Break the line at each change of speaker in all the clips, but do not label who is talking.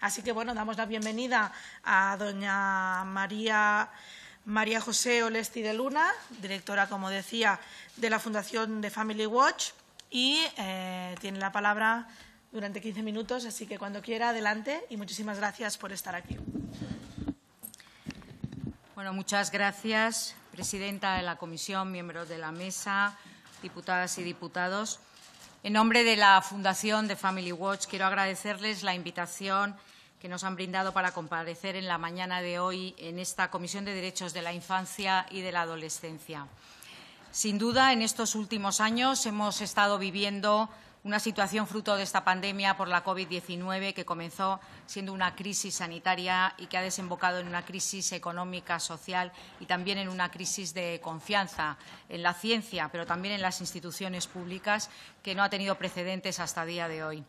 Así que, bueno, damos la bienvenida a doña María, María José Olesti de Luna, directora, como decía, de la Fundación de Family Watch, y eh, tiene la palabra durante 15 minutos, así que cuando quiera, adelante
y muchísimas gracias por estar aquí. Bueno, muchas gracias, presidenta de la comisión, miembros de la mesa, diputadas y diputados. En nombre de la Fundación de Family Watch, quiero agradecerles la invitación que nos han brindado para comparecer en la mañana de hoy en esta Comisión de Derechos de la Infancia y de la Adolescencia. Sin duda, en estos últimos años hemos estado viviendo una situación fruto de esta pandemia por la COVID-19 que comenzó siendo una crisis sanitaria y que ha desembocado en una crisis económica, social y también en una crisis de confianza en la ciencia, pero también en las instituciones públicas que no ha tenido precedentes hasta el día de hoy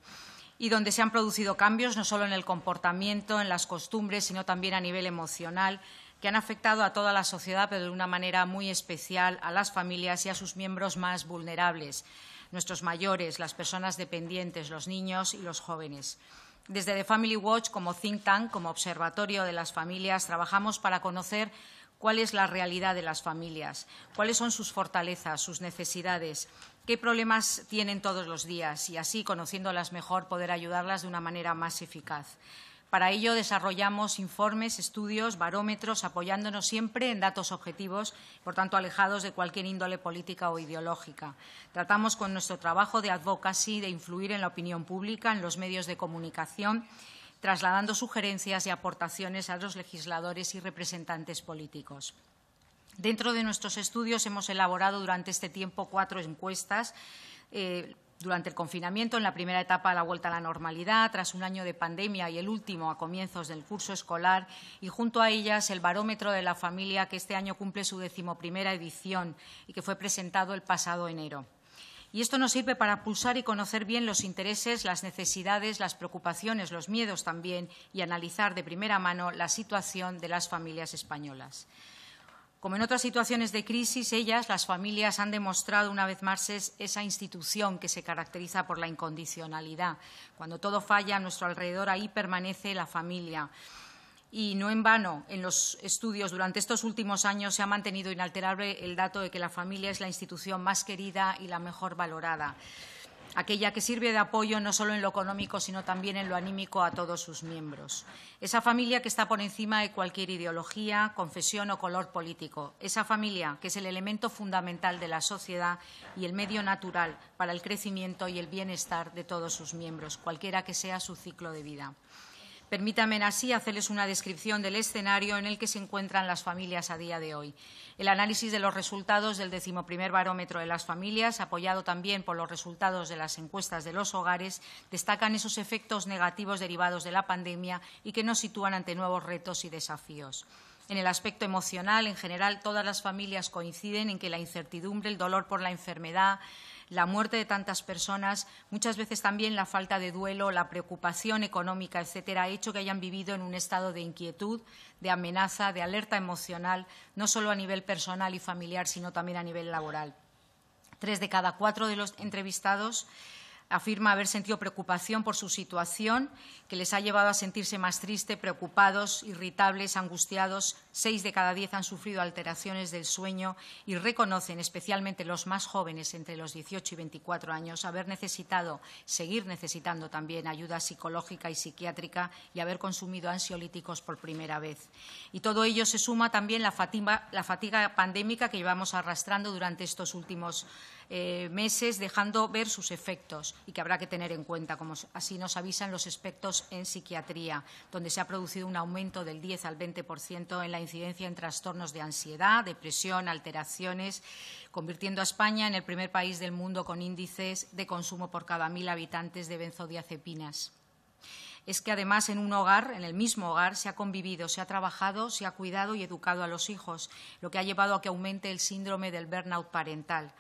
y donde se han producido cambios no solo en el comportamiento, en las costumbres, sino también a nivel emocional, que han afectado a toda la sociedad, pero de una manera muy especial a las familias y a sus miembros más vulnerables, nuestros mayores, las personas dependientes, los niños y los jóvenes. Desde The Family Watch, como think tank, como observatorio de las familias, trabajamos para conocer cuál es la realidad de las familias, cuáles son sus fortalezas, sus necesidades, qué problemas tienen todos los días y así, conociéndolas mejor, poder ayudarlas de una manera más eficaz. Para ello desarrollamos informes, estudios, barómetros, apoyándonos siempre en datos objetivos, por tanto alejados de cualquier índole política o ideológica. Tratamos con nuestro trabajo de advocacy de influir en la opinión pública, en los medios de comunicación, trasladando sugerencias y aportaciones a los legisladores y representantes políticos. Dentro de nuestros estudios hemos elaborado durante este tiempo cuatro encuestas. Eh, durante el confinamiento, en la primera etapa la vuelta a la normalidad, tras un año de pandemia y el último a comienzos del curso escolar, y junto a ellas el barómetro de la familia que este año cumple su decimoprimera edición y que fue presentado el pasado enero. Y esto nos sirve para pulsar y conocer bien los intereses, las necesidades, las preocupaciones, los miedos también y analizar de primera mano la situación de las familias españolas. Como en otras situaciones de crisis, ellas, las familias, han demostrado una vez más esa institución que se caracteriza por la incondicionalidad. Cuando todo falla a nuestro alrededor, ahí permanece la familia. Y no en vano, en los estudios durante estos últimos años se ha mantenido inalterable el dato de que la familia es la institución más querida y la mejor valorada aquella que sirve de apoyo no solo en lo económico, sino también en lo anímico a todos sus miembros. Esa familia que está por encima de cualquier ideología, confesión o color político. Esa familia que es el elemento fundamental de la sociedad y el medio natural para el crecimiento y el bienestar de todos sus miembros, cualquiera que sea su ciclo de vida. Permítanme así hacerles una descripción del escenario en el que se encuentran las familias a día de hoy. El análisis de los resultados del decimoprimer barómetro de las familias, apoyado también por los resultados de las encuestas de los hogares, destacan esos efectos negativos derivados de la pandemia y que nos sitúan ante nuevos retos y desafíos. En el aspecto emocional, en general, todas las familias coinciden en que la incertidumbre, el dolor por la enfermedad, la muerte de tantas personas, muchas veces también la falta de duelo, la preocupación económica, etcétera, ha hecho que hayan vivido en un estado de inquietud, de amenaza, de alerta emocional, no solo a nivel personal y familiar, sino también a nivel laboral. Tres de cada cuatro de los entrevistados afirma haber sentido preocupación por su situación, que les ha llevado a sentirse más tristes, preocupados, irritables, angustiados. Seis de cada diez han sufrido alteraciones del sueño y reconocen, especialmente los más jóvenes entre los 18 y 24 años, haber necesitado, seguir necesitando también ayuda psicológica y psiquiátrica y haber consumido ansiolíticos por primera vez. Y todo ello se suma también la fatiga, la fatiga pandémica que llevamos arrastrando durante estos últimos años eh, meses, dejando ver sus efectos y que habrá que tener en cuenta, como así nos avisan los aspectos en psiquiatría, donde se ha producido un aumento del 10 al 20% en la incidencia en trastornos de ansiedad, depresión, alteraciones, convirtiendo a España en el primer país del mundo con índices de consumo por cada mil habitantes de benzodiazepinas es que además en un hogar, en el mismo hogar, se ha convivido, se ha trabajado, se ha cuidado y educado a los hijos, lo que ha llevado a que aumente el síndrome del burnout parental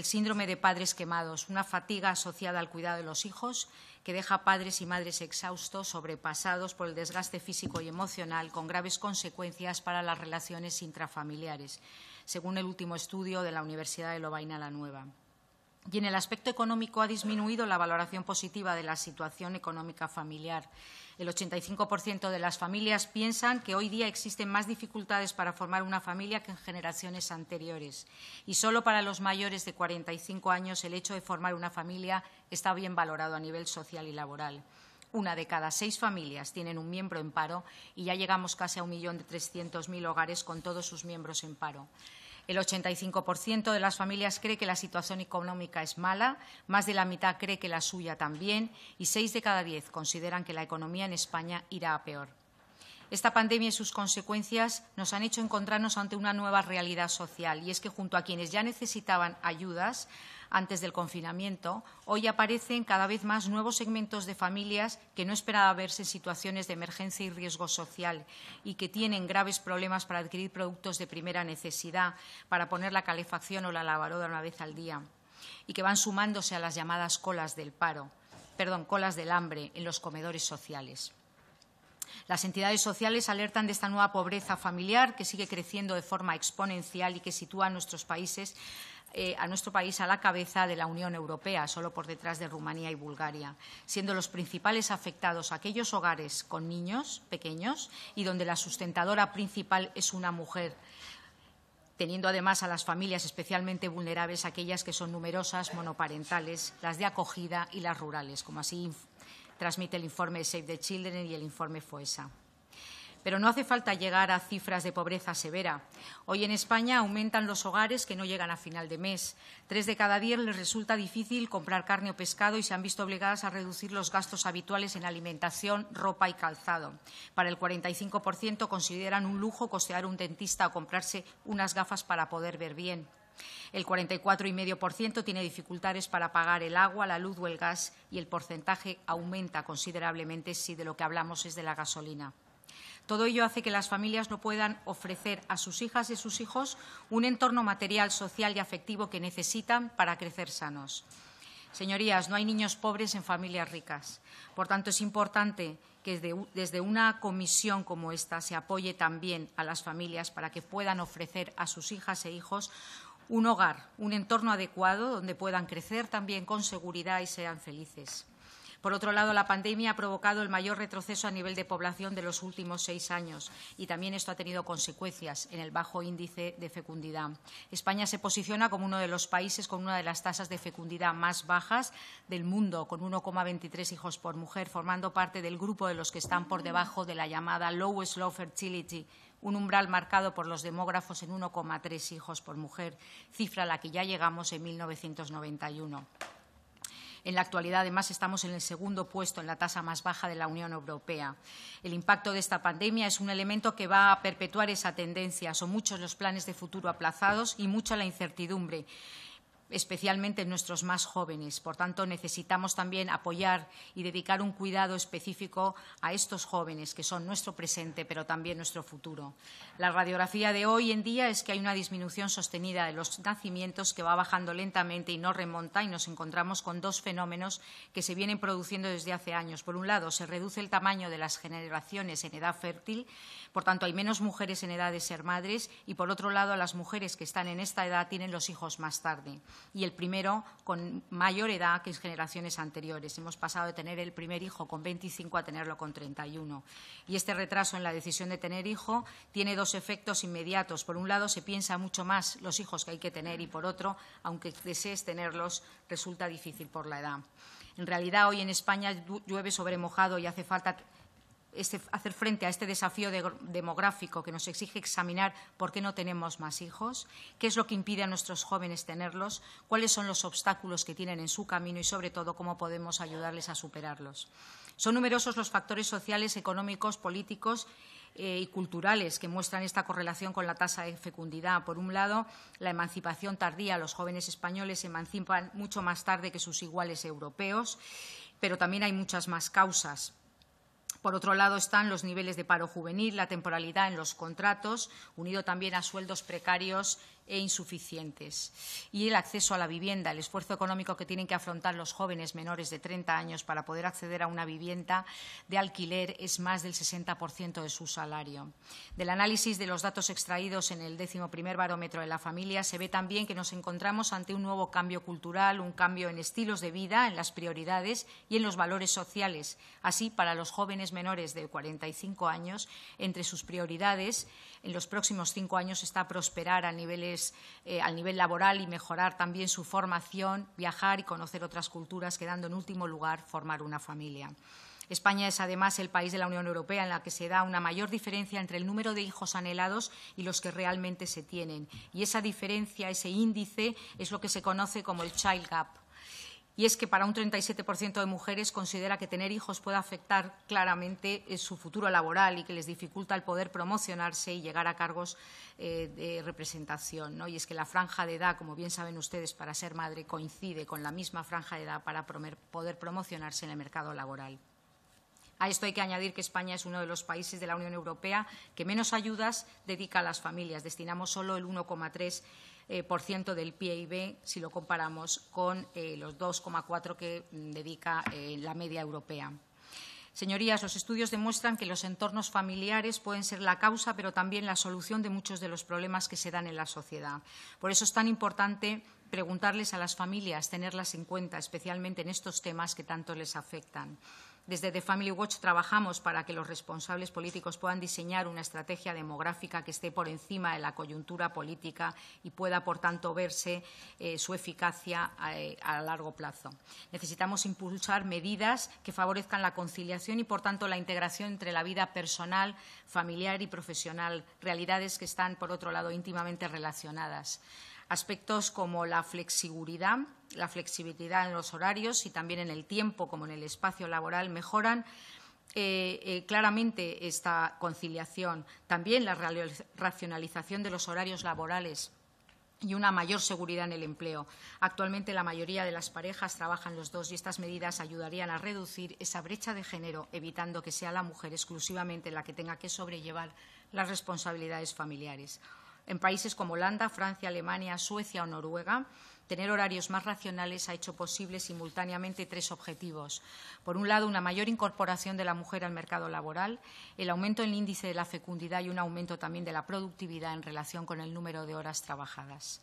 el síndrome de padres quemados, una fatiga asociada al cuidado de los hijos que deja padres y madres exhaustos, sobrepasados por el desgaste físico y emocional, con graves consecuencias para las relaciones intrafamiliares, según el último estudio de la Universidad de Lovaina la Nueva. Y en el aspecto económico ha disminuido la valoración positiva de la situación económica familiar. El 85% de las familias piensan que hoy día existen más dificultades para formar una familia que en generaciones anteriores. Y solo para los mayores de 45 años el hecho de formar una familia está bien valorado a nivel social y laboral. Una de cada seis familias tiene un miembro en paro y ya llegamos casi a un millón de trescientos hogares con todos sus miembros en paro. El 85% de las familias cree que la situación económica es mala, más de la mitad cree que la suya también y seis de cada diez consideran que la economía en España irá a peor esta pandemia y sus consecuencias nos han hecho encontrarnos ante una nueva realidad social, y es que junto a quienes ya necesitaban ayudas antes del confinamiento, hoy aparecen cada vez más nuevos segmentos de familias que no esperaba verse en situaciones de emergencia y riesgo social y que tienen graves problemas para adquirir productos de primera necesidad, para poner la calefacción o la lavadora una vez al día y que van sumándose a las llamadas colas del paro, perdón, colas del hambre en los comedores sociales. Las entidades sociales alertan de esta nueva pobreza familiar que sigue creciendo de forma exponencial y que sitúa a nuestros países eh, a nuestro país a la cabeza de la Unión Europea, solo por detrás de Rumanía y Bulgaria, siendo los principales afectados aquellos hogares con niños pequeños y donde la sustentadora principal es una mujer teniendo además a las familias especialmente vulnerables aquellas que son numerosas, monoparentales, las de acogida y las rurales, como así transmite el informe Save the Children y el informe FOESA. Pero no hace falta llegar a cifras de pobreza severa. Hoy en España aumentan los hogares que no llegan a final de mes. Tres de cada diez les resulta difícil comprar carne o pescado y se han visto obligadas a reducir los gastos habituales en alimentación, ropa y calzado. Para el 45% consideran un lujo costear un dentista o comprarse unas gafas para poder ver bien. El 44,5% tiene dificultades para pagar el agua, la luz o el gas y el porcentaje aumenta considerablemente si de lo que hablamos es de la gasolina. Todo ello hace que las familias no puedan ofrecer a sus hijas y sus hijos un entorno material, social y afectivo que necesitan para crecer sanos. Señorías, no hay niños pobres en familias ricas. Por tanto, es importante que desde una comisión como esta se apoye también a las familias para que puedan ofrecer a sus hijas e hijos un hogar, un entorno adecuado donde puedan crecer también con seguridad y sean felices. Por otro lado, la pandemia ha provocado el mayor retroceso a nivel de población de los últimos seis años y también esto ha tenido consecuencias en el bajo índice de fecundidad. España se posiciona como uno de los países con una de las tasas de fecundidad más bajas del mundo, con 1,23 hijos por mujer, formando parte del grupo de los que están por debajo de la llamada lowest low fertility un umbral marcado por los demógrafos en 1,3 hijos por mujer, cifra a la que ya llegamos en 1991. En la actualidad, además, estamos en el segundo puesto en la tasa más baja de la Unión Europea. El impacto de esta pandemia es un elemento que va a perpetuar esa tendencia. Son muchos los planes de futuro aplazados y mucha la incertidumbre especialmente en nuestros más jóvenes. Por tanto, necesitamos también apoyar y dedicar un cuidado específico a estos jóvenes, que son nuestro presente, pero también nuestro futuro. La radiografía de hoy en día es que hay una disminución sostenida de los nacimientos que va bajando lentamente y no remonta, y nos encontramos con dos fenómenos que se vienen produciendo desde hace años. Por un lado, se reduce el tamaño de las generaciones en edad fértil, por tanto, hay menos mujeres en edad de ser madres, y por otro lado, las mujeres que están en esta edad tienen los hijos más tarde y el primero con mayor edad que en generaciones anteriores. Hemos pasado de tener el primer hijo con 25 a tenerlo con 31. Y este retraso en la decisión de tener hijo tiene dos efectos inmediatos. Por un lado, se piensa mucho más los hijos que hay que tener y, por otro, aunque desees tenerlos, resulta difícil por la edad. En realidad, hoy en España llueve sobre mojado y hace falta este, hacer frente a este desafío demográfico que nos exige examinar por qué no tenemos más hijos, qué es lo que impide a nuestros jóvenes tenerlos, cuáles son los obstáculos que tienen en su camino y, sobre todo, cómo podemos ayudarles a superarlos. Son numerosos los factores sociales, económicos, políticos eh, y culturales que muestran esta correlación con la tasa de fecundidad. Por un lado, la emancipación tardía. Los jóvenes españoles se emancipan mucho más tarde que sus iguales europeos, pero también hay muchas más causas por otro lado están los niveles de paro juvenil, la temporalidad en los contratos, unido también a sueldos precarios e insuficientes. Y el acceso a la vivienda, el esfuerzo económico que tienen que afrontar los jóvenes menores de 30 años para poder acceder a una vivienda de alquiler es más del 60% de su salario. Del análisis de los datos extraídos en el décimo primer barómetro de la familia se ve también que nos encontramos ante un nuevo cambio cultural, un cambio en estilos de vida, en las prioridades y en los valores sociales. Así, para los jóvenes menores de 45 años, entre sus prioridades, en los próximos cinco años está prosperar a niveles pues, eh, al nivel laboral y mejorar también su formación, viajar y conocer otras culturas, quedando en último lugar formar una familia. España es además el país de la Unión Europea en la que se da una mayor diferencia entre el número de hijos anhelados y los que realmente se tienen. Y esa diferencia, ese índice, es lo que se conoce como el Child Gap y es que para un 37% de mujeres considera que tener hijos puede afectar claramente eh, su futuro laboral y que les dificulta el poder promocionarse y llegar a cargos eh, de representación. Y es que la franja de edad, como bien saben ustedes, para ser madre coincide con la misma franja de edad para poder promocionarse en el mercado laboral. A esto hay que añadir que España es uno de los países de la Unión Europea que menos ayudas dedica a las familias. Destinamos solo el 1,3% eh, por ciento del PIB si lo comparamos con eh, los 2,4 que mm, dedica eh, la media europea. Señorías, los estudios demuestran que los entornos familiares pueden ser la causa, pero también la solución de muchos de los problemas que se dan en la sociedad. Por eso es tan importante preguntarles a las familias, tenerlas en cuenta, especialmente en estos temas que tanto les afectan. Desde The Family Watch trabajamos para que los responsables políticos puedan diseñar una estrategia demográfica que esté por encima de la coyuntura política y pueda, por tanto, verse eh, su eficacia a, eh, a, largo plazo. Necesitamos impulsar medidas que favorezcan la conciliación y, por tanto, la integración entre la vida personal, familiar y profesional, realidades que están, por otro lado, íntimamente relacionadas. Aspectos como la flexibilidad la flexibilidad en los horarios y también en el tiempo como en el espacio laboral mejoran eh, eh, claramente esta conciliación. También la racionalización de los horarios laborales y una mayor seguridad en el empleo. Actualmente la mayoría de las parejas trabajan los dos y estas medidas ayudarían a reducir esa brecha de género, evitando que sea la mujer exclusivamente la que tenga que sobrellevar las responsabilidades familiares. En países como Holanda, Francia, Alemania, Suecia o Noruega, tener horarios más racionales ha hecho posible simultáneamente tres objetivos. Por un lado, una mayor incorporación de la mujer al mercado laboral, el aumento en el índice de la fecundidad y un aumento también de la productividad en relación con el número de horas trabajadas.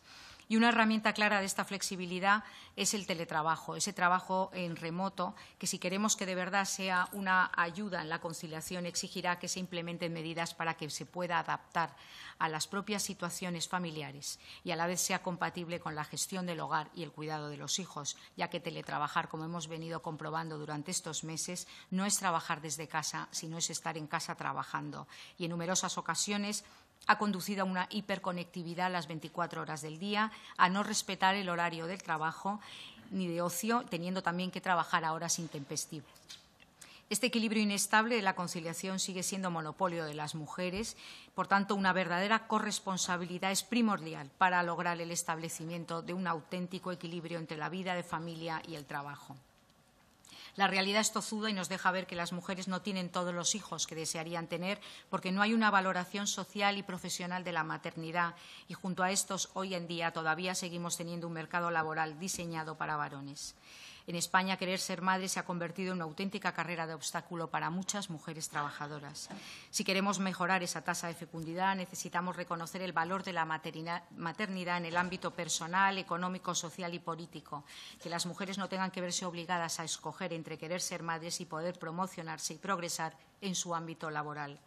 Y una herramienta clara de esta flexibilidad es el teletrabajo, ese trabajo en remoto, que si queremos que de verdad sea una ayuda en la conciliación, exigirá que se implementen medidas para que se pueda adaptar a las propias situaciones familiares y a la vez sea compatible con la gestión del hogar y el cuidado de los hijos, ya que teletrabajar, como hemos venido comprobando durante estos meses, no es trabajar desde casa, sino es estar en casa trabajando. Y en numerosas ocasiones ha conducido a una hiperconectividad las 24 horas del día, a no respetar el horario del trabajo ni de ocio, teniendo también que trabajar a horas intempestivas. Este equilibrio inestable de la conciliación sigue siendo monopolio de las mujeres, por tanto, una verdadera corresponsabilidad es primordial para lograr el establecimiento de un auténtico equilibrio entre la vida de familia y el trabajo la realidad es tozuda y nos deja ver que las mujeres no tienen todos los hijos que desearían tener porque no hay una valoración social y profesional de la maternidad y junto a estos hoy en día todavía seguimos teniendo un mercado laboral diseñado para varones. En España, querer ser madre se ha convertido en una auténtica carrera de obstáculo para muchas mujeres trabajadoras. Si queremos mejorar esa tasa de fecundidad, necesitamos reconocer el valor de la maternidad en el ámbito personal, económico, social y político. Que las mujeres no tengan que verse obligadas a escoger entre querer ser madres y poder promocionarse y progresar en su ámbito laboral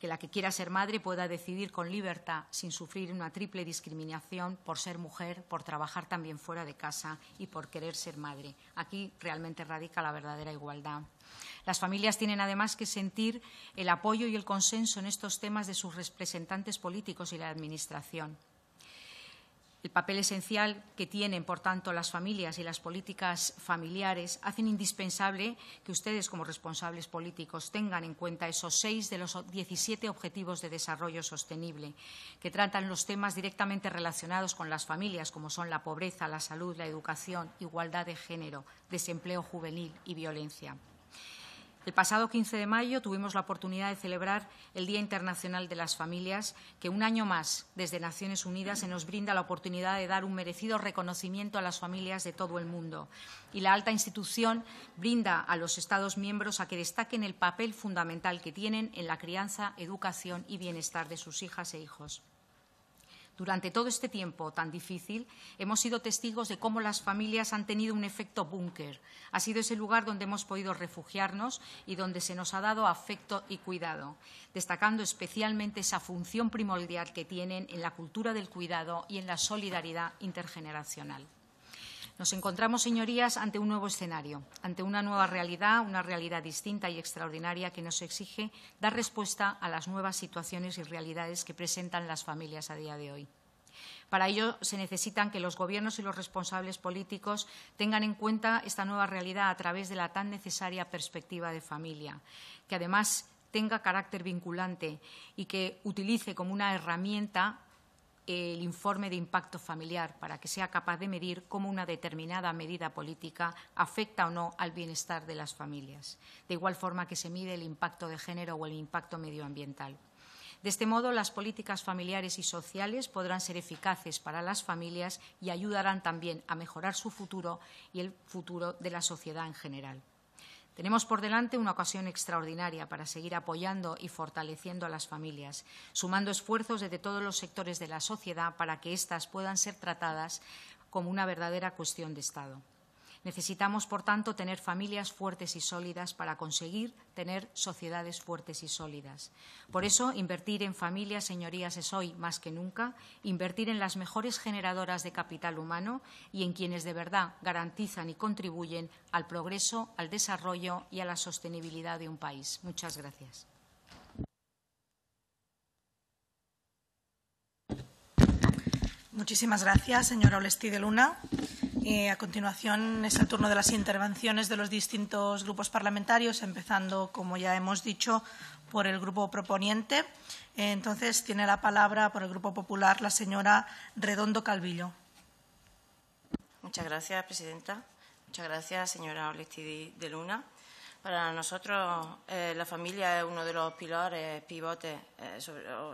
que la que quiera ser madre pueda decidir con libertad, sin sufrir una triple discriminación por ser mujer, por trabajar también fuera de casa y por querer ser madre. Aquí realmente radica la verdadera igualdad. Las familias tienen además que sentir el apoyo y el consenso en estos temas de sus representantes políticos y la Administración. El papel esencial que tienen, por tanto, las familias y las políticas familiares hacen indispensable que ustedes, como responsables políticos, tengan en cuenta esos seis de los diecisiete Objetivos de Desarrollo Sostenible, que tratan los temas directamente relacionados con las familias, como son la pobreza, la salud, la educación, igualdad de género, desempleo juvenil y violencia. El pasado 15 de mayo tuvimos la oportunidad de celebrar el Día Internacional de las Familias, que un año más, desde Naciones Unidas, se nos brinda la oportunidad de dar un merecido reconocimiento a las familias de todo el mundo. Y la alta institución brinda a los Estados miembros a que destaquen el papel fundamental que tienen en la crianza, educación y bienestar de sus hijas e hijos. Durante todo este tiempo tan difícil, hemos sido testigos de cómo las familias han tenido un efecto búnker. Ha sido ese lugar donde hemos podido refugiarnos y donde se nos ha dado afecto y cuidado, destacando especialmente esa función primordial que tienen en la cultura del cuidado y en la solidaridad intergeneracional. Nos encontramos, señorías, ante un nuevo escenario, ante una nueva realidad, una realidad distinta y extraordinaria que nos exige dar respuesta a las nuevas situaciones y realidades que presentan las familias a día de hoy. Para ello se necesitan que los gobiernos y los responsables políticos tengan en cuenta esta nueva realidad a través de la tan necesaria perspectiva de familia, que además tenga carácter vinculante y que utilice como una herramienta el informe de impacto familiar para que sea capaz de medir cómo una determinada medida política afecta o no al bienestar de las familias, de igual forma que se mide el impacto de género o el impacto medioambiental. De este modo, las políticas familiares y sociales podrán ser eficaces para las familias y ayudarán también a mejorar su futuro y el futuro de la sociedad en general. Tenemos por delante una ocasión extraordinaria para seguir apoyando y fortaleciendo a las familias, sumando esfuerzos desde todos los sectores de la sociedad para que éstas puedan ser tratadas como una verdadera cuestión de Estado. Necesitamos, por tanto, tener familias fuertes y sólidas para conseguir tener sociedades fuertes y sólidas. Por eso, invertir en familias, señorías, es hoy más que nunca invertir en las mejores generadoras de capital humano y en quienes de verdad garantizan y contribuyen al progreso, al desarrollo y a la sostenibilidad de un país. Muchas gracias.
Muchísimas gracias, señora de Luna. Eh, a continuación es el turno de las intervenciones de los distintos grupos parlamentarios, empezando, como ya hemos dicho, por el grupo proponiente. Eh, entonces, tiene la palabra por el Grupo Popular la señora Redondo Calvillo.
Muchas gracias, presidenta. Muchas gracias, señora Olestidi de Luna. Para nosotros eh, la familia es uno de los pilares, pivotes eh,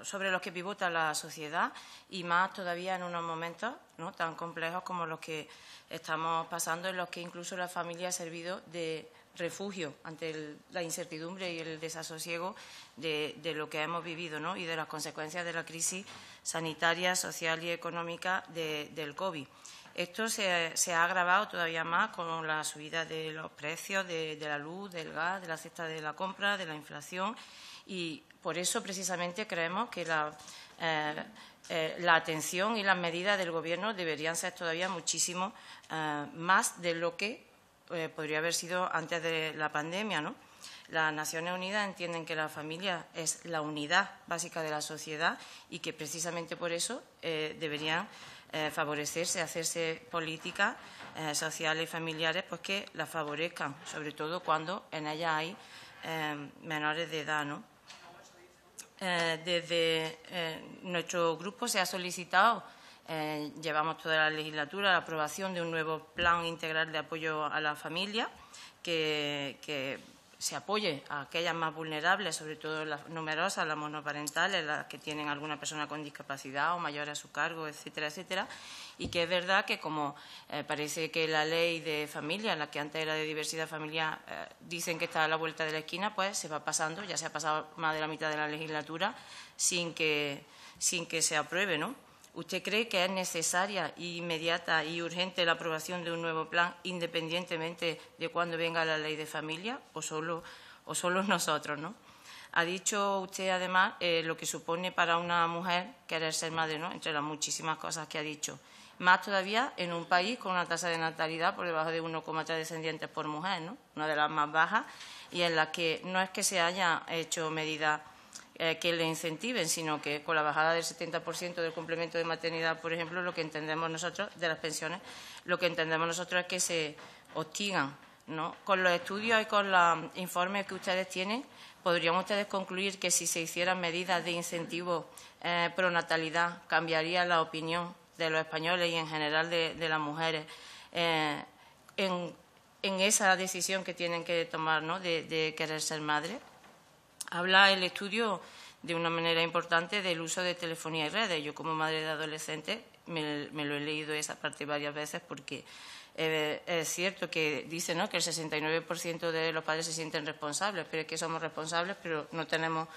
sobre, los que pivota la sociedad y más todavía en unos momentos tan complejos como los que estamos pasando, en los que incluso la familia ha servido de refugio ante la incertidumbre y el desasosiego de, lo que hemos vivido y de las consecuencias de la crisis sanitaria, social y económica del COVID. Esto se, ha agravado todavía más con la subida de los precios de, la luz, del gas, de la cesta de la compra, de la inflación y por eso precisamente creemos que la, eh, eh, atención y las medidas del Gobierno deberían ser todavía muchísimo eh, más de lo que podría haber sido antes de la pandemia. ¿no? Las Naciones Unidas entienden que la familia es la unidad básica de la sociedad y que precisamente por eso deberían eh, favorecerse, hacerse políticas eh, sociales y familiares pues que las favorezcan, sobre todo cuando en ellas hay eh, menores de edad. ¿no? desde nuestro grupo se ha solicitado, llevamos toda la legislatura, la aprobación de un nuevo plan integral de apoyo a la familia que se apoye a aquellas más vulnerables, sobre todo las numerosas, las monoparentales, las que tienen alguna persona con discapacidad o mayor a su cargo, etcétera, etcétera. Y que es verdad que como eh, parece que la ley de familia, la que antes era de diversidad familiar, eh, dicen que está a la vuelta de la esquina, pues se va pasando, ya se ha pasado más de la mitad de la legislatura sin que, sin que se apruebe, ¿no? ¿Usted cree que es necesaria e inmediata y urgente la aprobación de un nuevo plan, independientemente de cuándo venga la ley de familia o solo, nosotros, no? Ha dicho usted, además, eh, lo que supone para una mujer querer ser madre, ¿no? entre las muchísimas cosas que ha dicho. Más todavía en un país con una tasa de natalidad por debajo de 1,3 descendientes por mujer, ¿no? una de las más bajas, y en la que no es que se haya hecho medida... Eh, que le incentiven, sino que con la bajada del 70% del complemento de maternidad, por ejemplo, lo que entendemos nosotros de las pensiones, lo que entendemos nosotros es que se hostigan. ¿no? Con los estudios y con los informes que ustedes tienen, ¿podrían ustedes concluir que si se hicieran medidas de incentivo eh, pronatalidad cambiaría la opinión de los españoles y en general de, las mujeres eh, en, esa decisión que tienen que tomar de, de querer ser madres? habla el estudio de una manera importante del uso de telefonía y redes. Yo como madre de adolescente me, lo he leído esa parte varias veces porque eh, es cierto que dice que el 69% de los padres se sienten responsables, pero es que somos responsables, pero no tenemos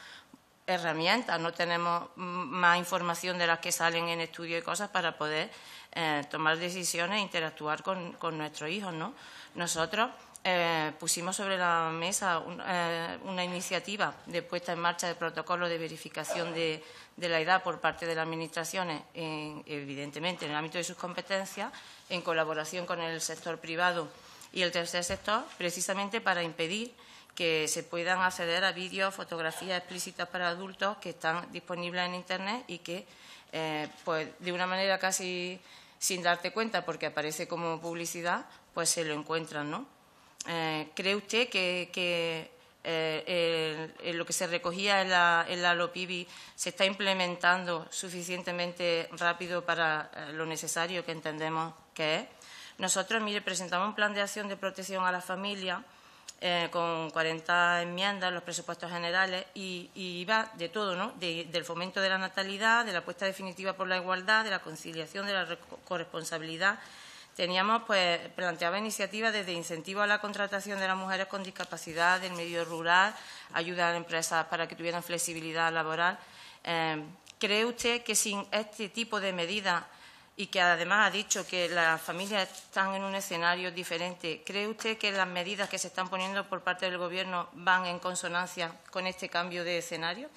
herramientas, no tenemos más información de las que salen en estudio y cosas para poder eh, tomar decisiones e interactuar con, con nuestros hijos. ¿no? Nosotros eh, pusimos sobre la mesa eh, una iniciativa de puesta en marcha de protocolo de verificación de, la edad por parte de las administraciones, evidentemente en el ámbito de sus competencias, en colaboración con el sector privado y el tercer sector, precisamente para impedir que se puedan acceder a vídeos, fotografías explícitas para adultos que están disponibles en Internet y que, eh, pues, de una manera casi sin darte cuenta, porque aparece como publicidad, pues se lo encuentran, ¿no? Eh, ¿cree usted que, eh, lo que se recogía en la, LOPIBI se está implementando suficientemente rápido para eh, lo necesario que entendemos que es? Nosotros, mire, presentamos un plan de acción de protección a la familia con 40 enmiendas en los presupuestos generales y, iba de todo, ¿no? del fomento de la natalidad, de la apuesta definitiva por la igualdad, de la conciliación, de la corresponsabilidad teníamos pues planteaba iniciativas desde incentivo a la contratación de las mujeres con discapacidad del medio rural, ayuda a las empresas para que tuvieran flexibilidad laboral. Eh, ¿Cree usted que sin este tipo de medidas y que además ha dicho que las familias están en un escenario diferente, ¿cree usted que las medidas que se están poniendo por parte del Gobierno van en consonancia con este cambio de escenario?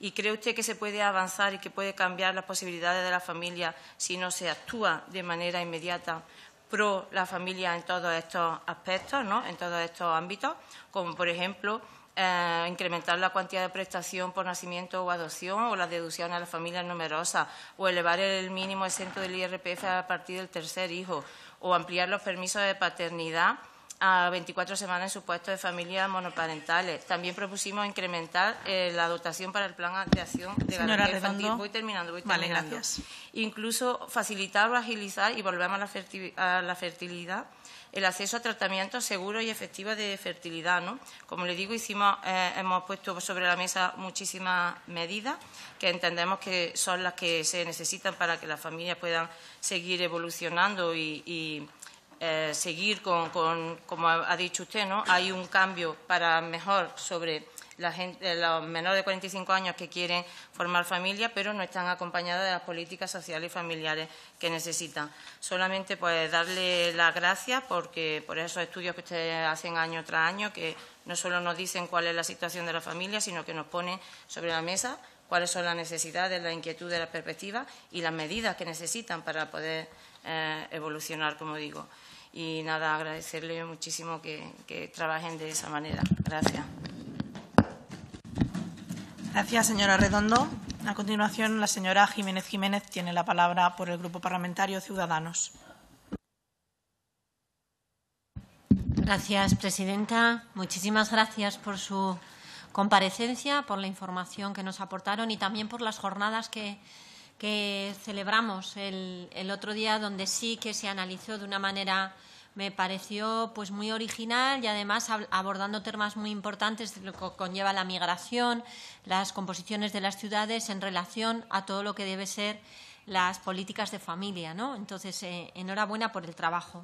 ¿Y cree usted que se puede avanzar y que puede cambiar las posibilidades de la familia si no se actúa de manera inmediata pro la familia en todos estos aspectos, ¿no? en todos estos ámbitos, como por ejemplo eh, incrementar la cuantía de prestación por nacimiento o adopción o la deducción a las familias numerosas o elevar el mínimo exento del IRPF a partir del tercer hijo o ampliar los permisos de paternidad a 24 semanas en puesto de familias monoparentales. También propusimos incrementar eh, la dotación para el plan de acción de garantía infantil. Voy terminando, Incluso facilitar o agilizar, y volvemos a la, fertilidad, el acceso a tratamientos seguros y efectivos de fertilidad. ¿no? Como le digo, hicimos, eh, hemos puesto sobre la mesa muchísimas medidas que entendemos que son las que se necesitan para que las familias puedan seguir evolucionando y eh, seguir con, como ha dicho usted, ¿no? Hay un cambio para mejor sobre eh, los menores de 45 años que quieren formar familia, pero no están acompañados de las políticas sociales y familiares que necesitan. Solamente pues darle las gracias porque por esos estudios que ustedes hacen año tras año, que no solo nos dicen cuál es la situación de la familia, sino que nos ponen sobre la mesa cuáles son las necesidades, las inquietudes, las perspectivas y las medidas que necesitan para poder eh, evolucionar, como digo y nada, agradecerle muchísimo que, trabajen de esa manera. Gracias.
Gracias, señora Redondo. A continuación, la señora Jiménez Jiménez tiene la palabra
por el Grupo Parlamentario Ciudadanos. Gracias, presidenta. Muchísimas gracias por su comparecencia, por la información que nos aportaron y también por las jornadas que, celebramos el, otro día, donde sí que se analizó de una manera me pareció pues muy original y además abordando temas muy importantes lo que conlleva la migración, las composiciones de las ciudades en relación a todo lo que debe ser las políticas de familia, ¿no? Entonces, eh, enhorabuena por el trabajo.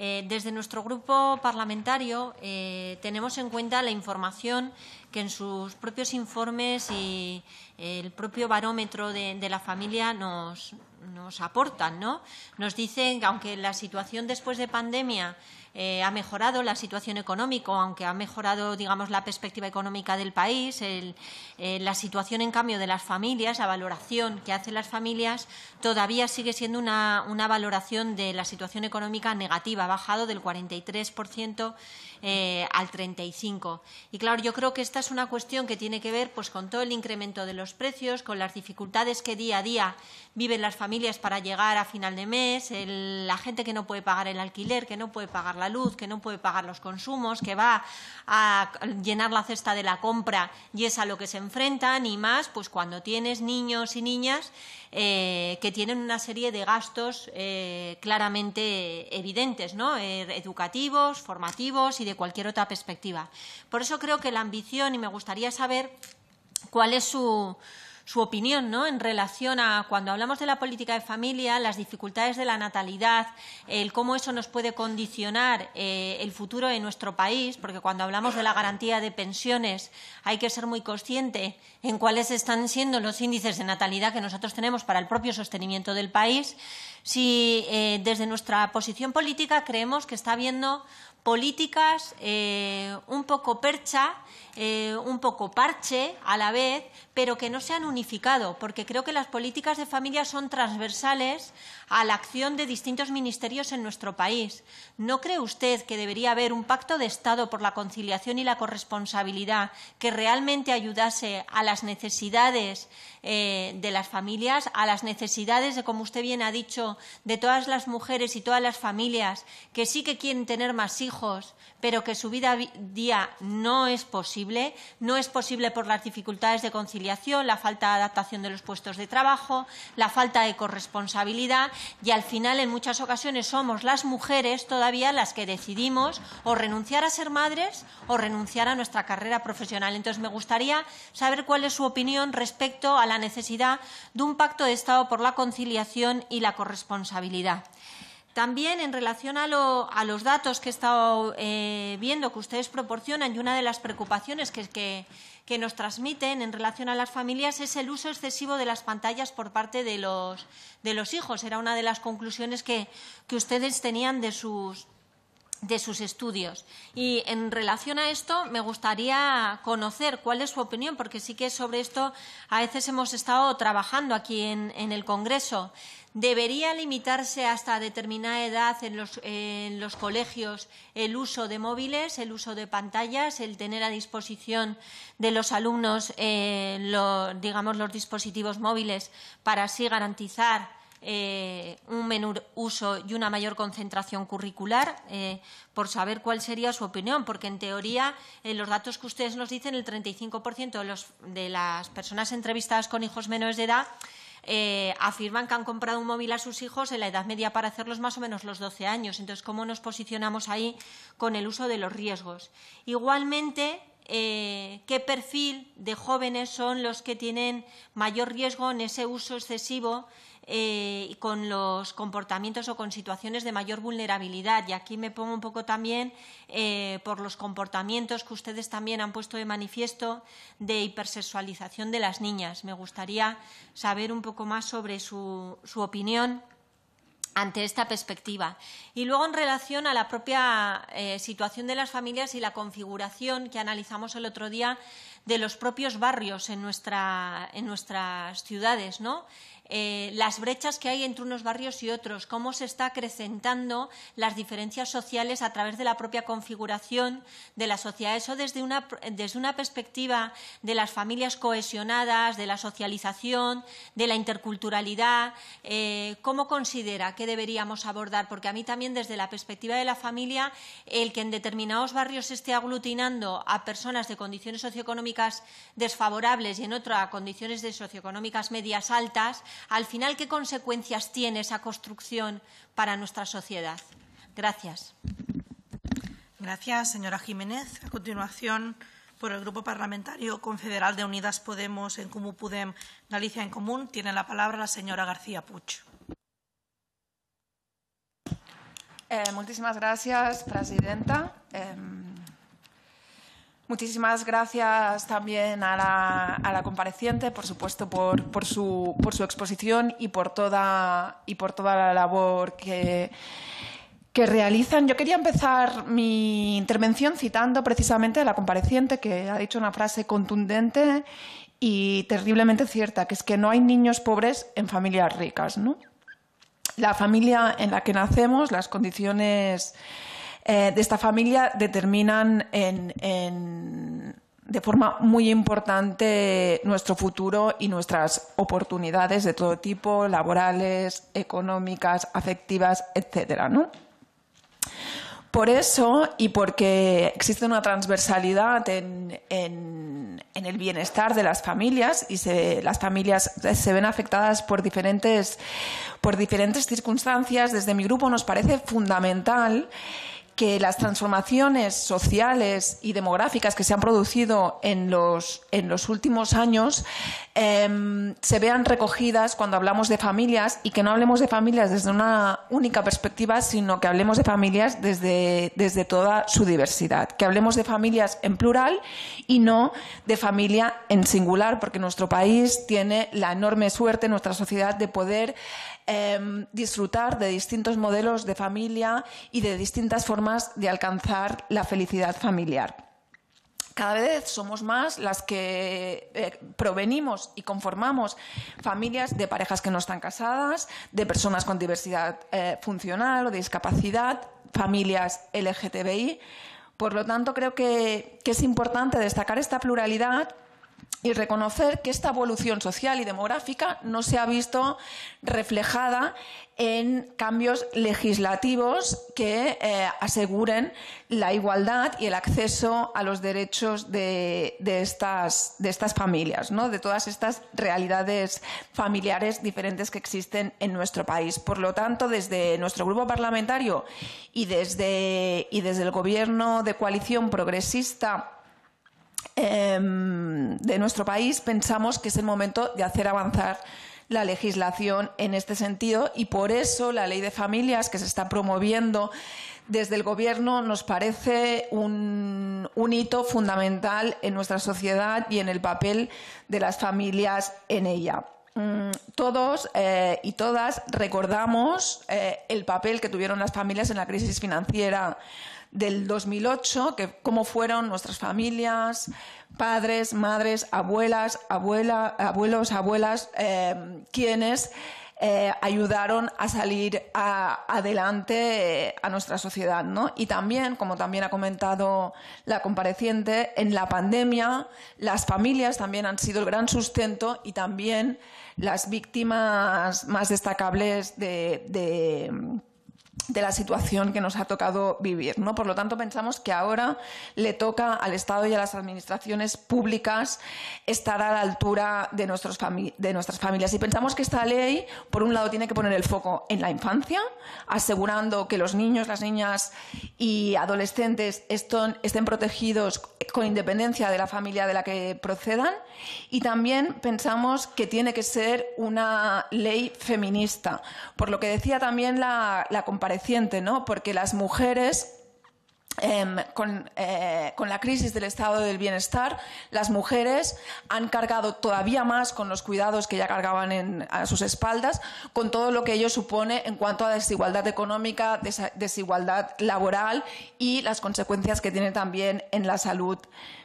Eh, desde nuestro grupo parlamentario eh, tenemos en cuenta la información que en sus propios informes y eh, el propio barómetro de, la familia nos, nos aportan. ¿no? Nos dicen que aunque la situación después de pandemia eh, ha mejorado la situación económica, aunque ha mejorado, digamos, la perspectiva económica del país, eh, la situación, en cambio, de las familias, la valoración que hacen las familias, todavía sigue siendo una, valoración de la situación económica negativa, ha bajado del 43% eh, al 35%. Y, claro, yo creo que esta es una cuestión que tiene que ver pues, con todo el incremento de los precios, con las dificultades que día a día viven las familias para llegar a final de mes, la gente que no puede pagar el alquiler, que no puede pagar la luz, que no puede pagar los consumos, que va a llenar la cesta de la compra y es a lo que se enfrentan y más, pues cuando tienes niños y niñas eh, que tienen una serie de gastos eh, claramente evidentes, ¿no? Eh, educativos, formativos y de cualquier otra perspectiva. Por eso creo que la ambición y me gustaría saber cuál es su su opinión ¿no? en relación a cuando hablamos de la política de familia, las dificultades de la natalidad, el cómo eso nos puede condicionar eh, el futuro de nuestro país, porque cuando hablamos de la garantía de pensiones hay que ser muy consciente en cuáles están siendo los índices de natalidad que nosotros tenemos para el propio sostenimiento del país, si eh, desde nuestra posición política creemos que está habiendo políticas eh, un poco percha, eh, un poco parche a la vez, pero que no se han unificado, porque creo que las políticas de familia son transversales a la acción de distintos ministerios en nuestro país. ¿No cree usted que debería haber un pacto de Estado por la conciliación y la corresponsabilidad que realmente ayudase a las necesidades eh, de las familias, a las necesidades de, como usted bien ha dicho, de todas las mujeres y todas las familias que sí que quieren tener más hijos, pero que su vida día no es posible? No es posible por las dificultades de conciliación, la falta de adaptación de los puestos de trabajo, la falta de corresponsabilidad y al final en muchas ocasiones somos las mujeres todavía las que decidimos o renunciar a ser madres o renunciar a nuestra carrera profesional. Entonces me gustaría saber cuál es su opinión respecto a la necesidad de un pacto de Estado por la conciliación y la corresponsabilidad. También en relación a, los datos que he estado eh, viendo que ustedes proporcionan y una de las preocupaciones que, nos transmiten en relación a las familias es el uso excesivo de las pantallas por parte de los, de los hijos. Era una de las conclusiones que, ustedes tenían de sus, estudios. Y en relación a esto, me gustaría conocer cuál es su opinión, porque sí que sobre esto a veces hemos estado trabajando aquí en el Congreso debería limitarse hasta determinada edad en los, colegios el uso de móviles, el uso de pantallas, el tener a disposición de los alumnos, eh, digamos, los dispositivos móviles para así garantizar eh, un menor uso y una mayor concentración curricular, eh, por saber cuál sería su opinión, porque en teoría, en los datos que ustedes nos dicen, el 35% de las personas entrevistadas con hijos menores de edad eh, afirman que han comprado un móvil a sus hijos en la edad media para hacerlos más o menos los 12 años. Entonces, ¿cómo nos posicionamos ahí con el uso de los riesgos? Igualmente, eh, qué perfil de jóvenes son los que tienen mayor riesgo en ese uso excesivo eh, con los comportamientos o con situaciones de mayor vulnerabilidad. Y aquí me pongo un poco también eh, por los comportamientos que ustedes también han puesto de manifiesto de hipersexualización de las niñas. Me gustaría saber un poco más sobre su, opinión ante esta perspectiva. Y luego, en relación a la propia eh, situación de las familias y la configuración que analizamos el otro día de los propios barrios en, en nuestras ciudades, ¿no? Eh, las brechas que hay entre unos barrios y otros, cómo se está acrecentando las diferencias sociales a través de la propia configuración de la sociedad. Eso desde una, perspectiva de las familias cohesionadas, de la socialización, de la interculturalidad, eh, cómo considera que deberíamos abordar, porque a mí también desde la perspectiva de la familia, el que en determinados barrios se esté aglutinando a personas de condiciones socioeconómicas desfavorables y en otras a condiciones de socioeconómicas medias altas, al final qué consecuencias tiene esa construcción para nuestra sociedad. Gracias.
Gracias, señora Jiménez. A continuación, por el Grupo Parlamentario Confederal de Unidas Podemos en Comú Pudem, Galicia en Común, tiene la palabra la señora García Puch.
Eh, muchísimas gracias, presidenta. Em, Muchísimas gracias también a la, compareciente, por supuesto, por, su, exposición y por toda, y por toda la labor que, que realizan. Yo quería empezar mi intervención citando precisamente a la compareciente que ha dicho una frase contundente y terriblemente cierta, que es que no hay niños pobres en familias ricas. La familia en la que nacemos, las condiciones eh, de esta familia determinan de forma muy importante nuestro futuro y nuestras oportunidades de todo tipo, laborales, económicas, afectivas, etcétera, ¿no? Por eso y porque existe una transversalidad en, el bienestar de las familias y las familias se ven afectadas por diferentes circunstancias, desde mi grupo nos parece fundamental que las transformaciones sociales y demográficas que se han producido en los, en los últimos años em, se vean recogidas cuando hablamos de familias y que no hablemos de familias desde una única perspectiva, sino que hablemos de familias desde, desde toda su diversidad, que hablemos de familias en plural y no de familia en singular, porque nuestro país tiene la enorme suerte, nuestra sociedad, de poder Em, disfrutar de distintos modelos de familia y de distintas formas de alcanzar la felicidad familiar cada vez somos más las que eh, provenimos y conformamos familias de parejas que no están casadas, de personas con diversidad eh, funcional o discapacidad, familias LGTBI. Por lo tanto, creo que es importante destacar esta pluralidad y reconocer que esta evolución social y demográfica no se ha visto reflejada en cambios legislativos que eh, aseguren la igualdad y el acceso a los derechos de, estas, de estas, familias, ¿no? de todas estas realidades familiares diferentes que existen en nuestro país. Por lo tanto, desde nuestro grupo parlamentario y desde, y desde el Gobierno de coalición progresista, Em, de nuestro país, pensamos que es el momento de hacer avanzar la legislación en este sentido y por eso la ley de familias que se está promoviendo desde el Gobierno nos parece un, hito fundamental en nuestra sociedad y en el papel de las familias en ella. Mm, todos eh, y todas recordamos eh, el papel que tuvieron las familias en la crisis financiera del 2008, que cómo fueron nuestras familias, padres, madres, abuelas, abuela, abuelos, abuelas, eh, quienes eh, ayudaron a salir adelante eh, a nuestra sociedad, ¿no? Y también, como también ha comentado la compareciente, en la pandemia las familias también han sido el gran sustento y también las víctimas más destacables de de la situación que nos ha tocado vivir. ¿no? Por lo tanto, pensamos que ahora le toca al Estado y a las administraciones públicas estar a la altura de, nuestros de nuestras familias. Y pensamos que esta ley, por un lado, tiene que poner el foco en la infancia, asegurando que los niños, las niñas y adolescentes estén, estén protegidos con independencia de la familia de la que procedan. Y también pensamos que tiene que ser una ley feminista. Por lo que decía también la, la compañera porque las mujeres em, eh, con, la crisis del estado del bienestar, las mujeres han cargado todavía más con los cuidados que ya cargaban en, a sus espaldas, con todo lo que ello supone en cuanto a desigualdad económica, desigualdad laboral y las consecuencias que tiene también en la salud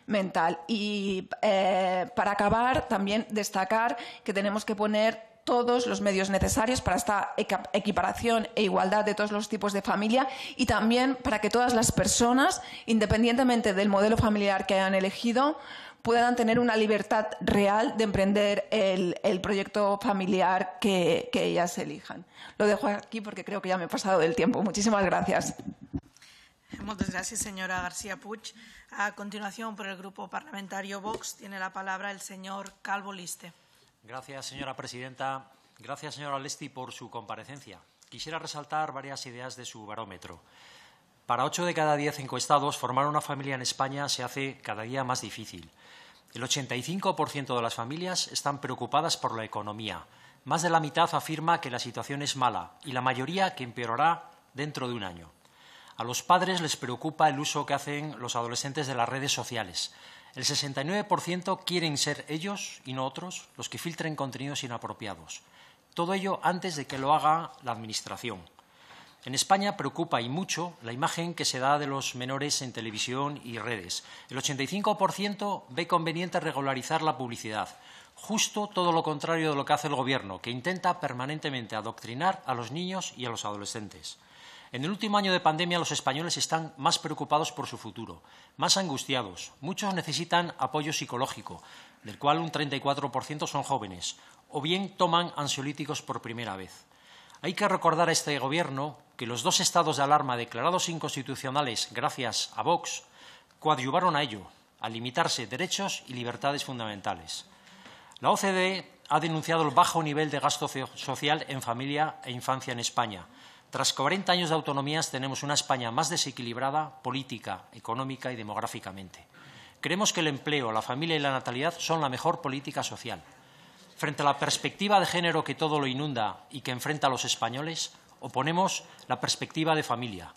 mental. Y eh, para acabar, también destacar que tenemos que poner todos los medios necesarios para esta equiparación e igualdad de todos los tipos de familia y también para que todas las personas, independientemente del modelo familiar que hayan elegido, puedan tener una libertad real de emprender el, proyecto familiar que, que, ellas elijan. Lo dejo aquí porque creo que ya me he pasado del tiempo. Muchísimas gracias.
Muchas gracias, señora García Puig. A continuación, por el Grupo Parlamentario Vox, tiene la palabra el señor Calvo Liste.
Gracias, señora presidenta. Gracias, señora Lesti, por su comparecencia. Quisiera resaltar varias ideas de su barómetro. Para ocho de cada diez encuestados, formar una familia en España se hace cada día más difícil. El 85% de las familias están preocupadas por la economía. Más de la mitad afirma que la situación es mala y la mayoría que empeorará dentro de un año. A los padres les preocupa el uso que hacen los adolescentes de las redes sociales. El 69% quieren ser ellos y no otros los que filtren contenidos inapropiados. Todo ello antes de que lo haga la Administración. En España preocupa y mucho la imagen que se da de los menores en televisión y redes. El 85% ve conveniente regularizar la publicidad. Justo todo lo contrario de lo que hace el Gobierno, que intenta permanentemente adoctrinar a los niños y a los adolescentes. En el último año de pandemia los españoles están más preocupados por su futuro, más angustiados. Muchos necesitan apoyo psicológico, del cual un 34% son jóvenes, o bien toman ansiolíticos por primera vez. Hay que recordar a este Gobierno que los dos estados de alarma declarados inconstitucionales gracias a Vox coadyuvaron a ello, a limitarse derechos y libertades fundamentales. La OCDE ha denunciado el bajo nivel de gasto social en familia e infancia en España, tras 40 años de autonomías tenemos una España más desequilibrada política, económica y demográficamente. Creemos que el empleo, la familia y la natalidad son la mejor política social. Frente a la perspectiva de género que todo lo inunda y que enfrenta a los españoles, oponemos la perspectiva de familia.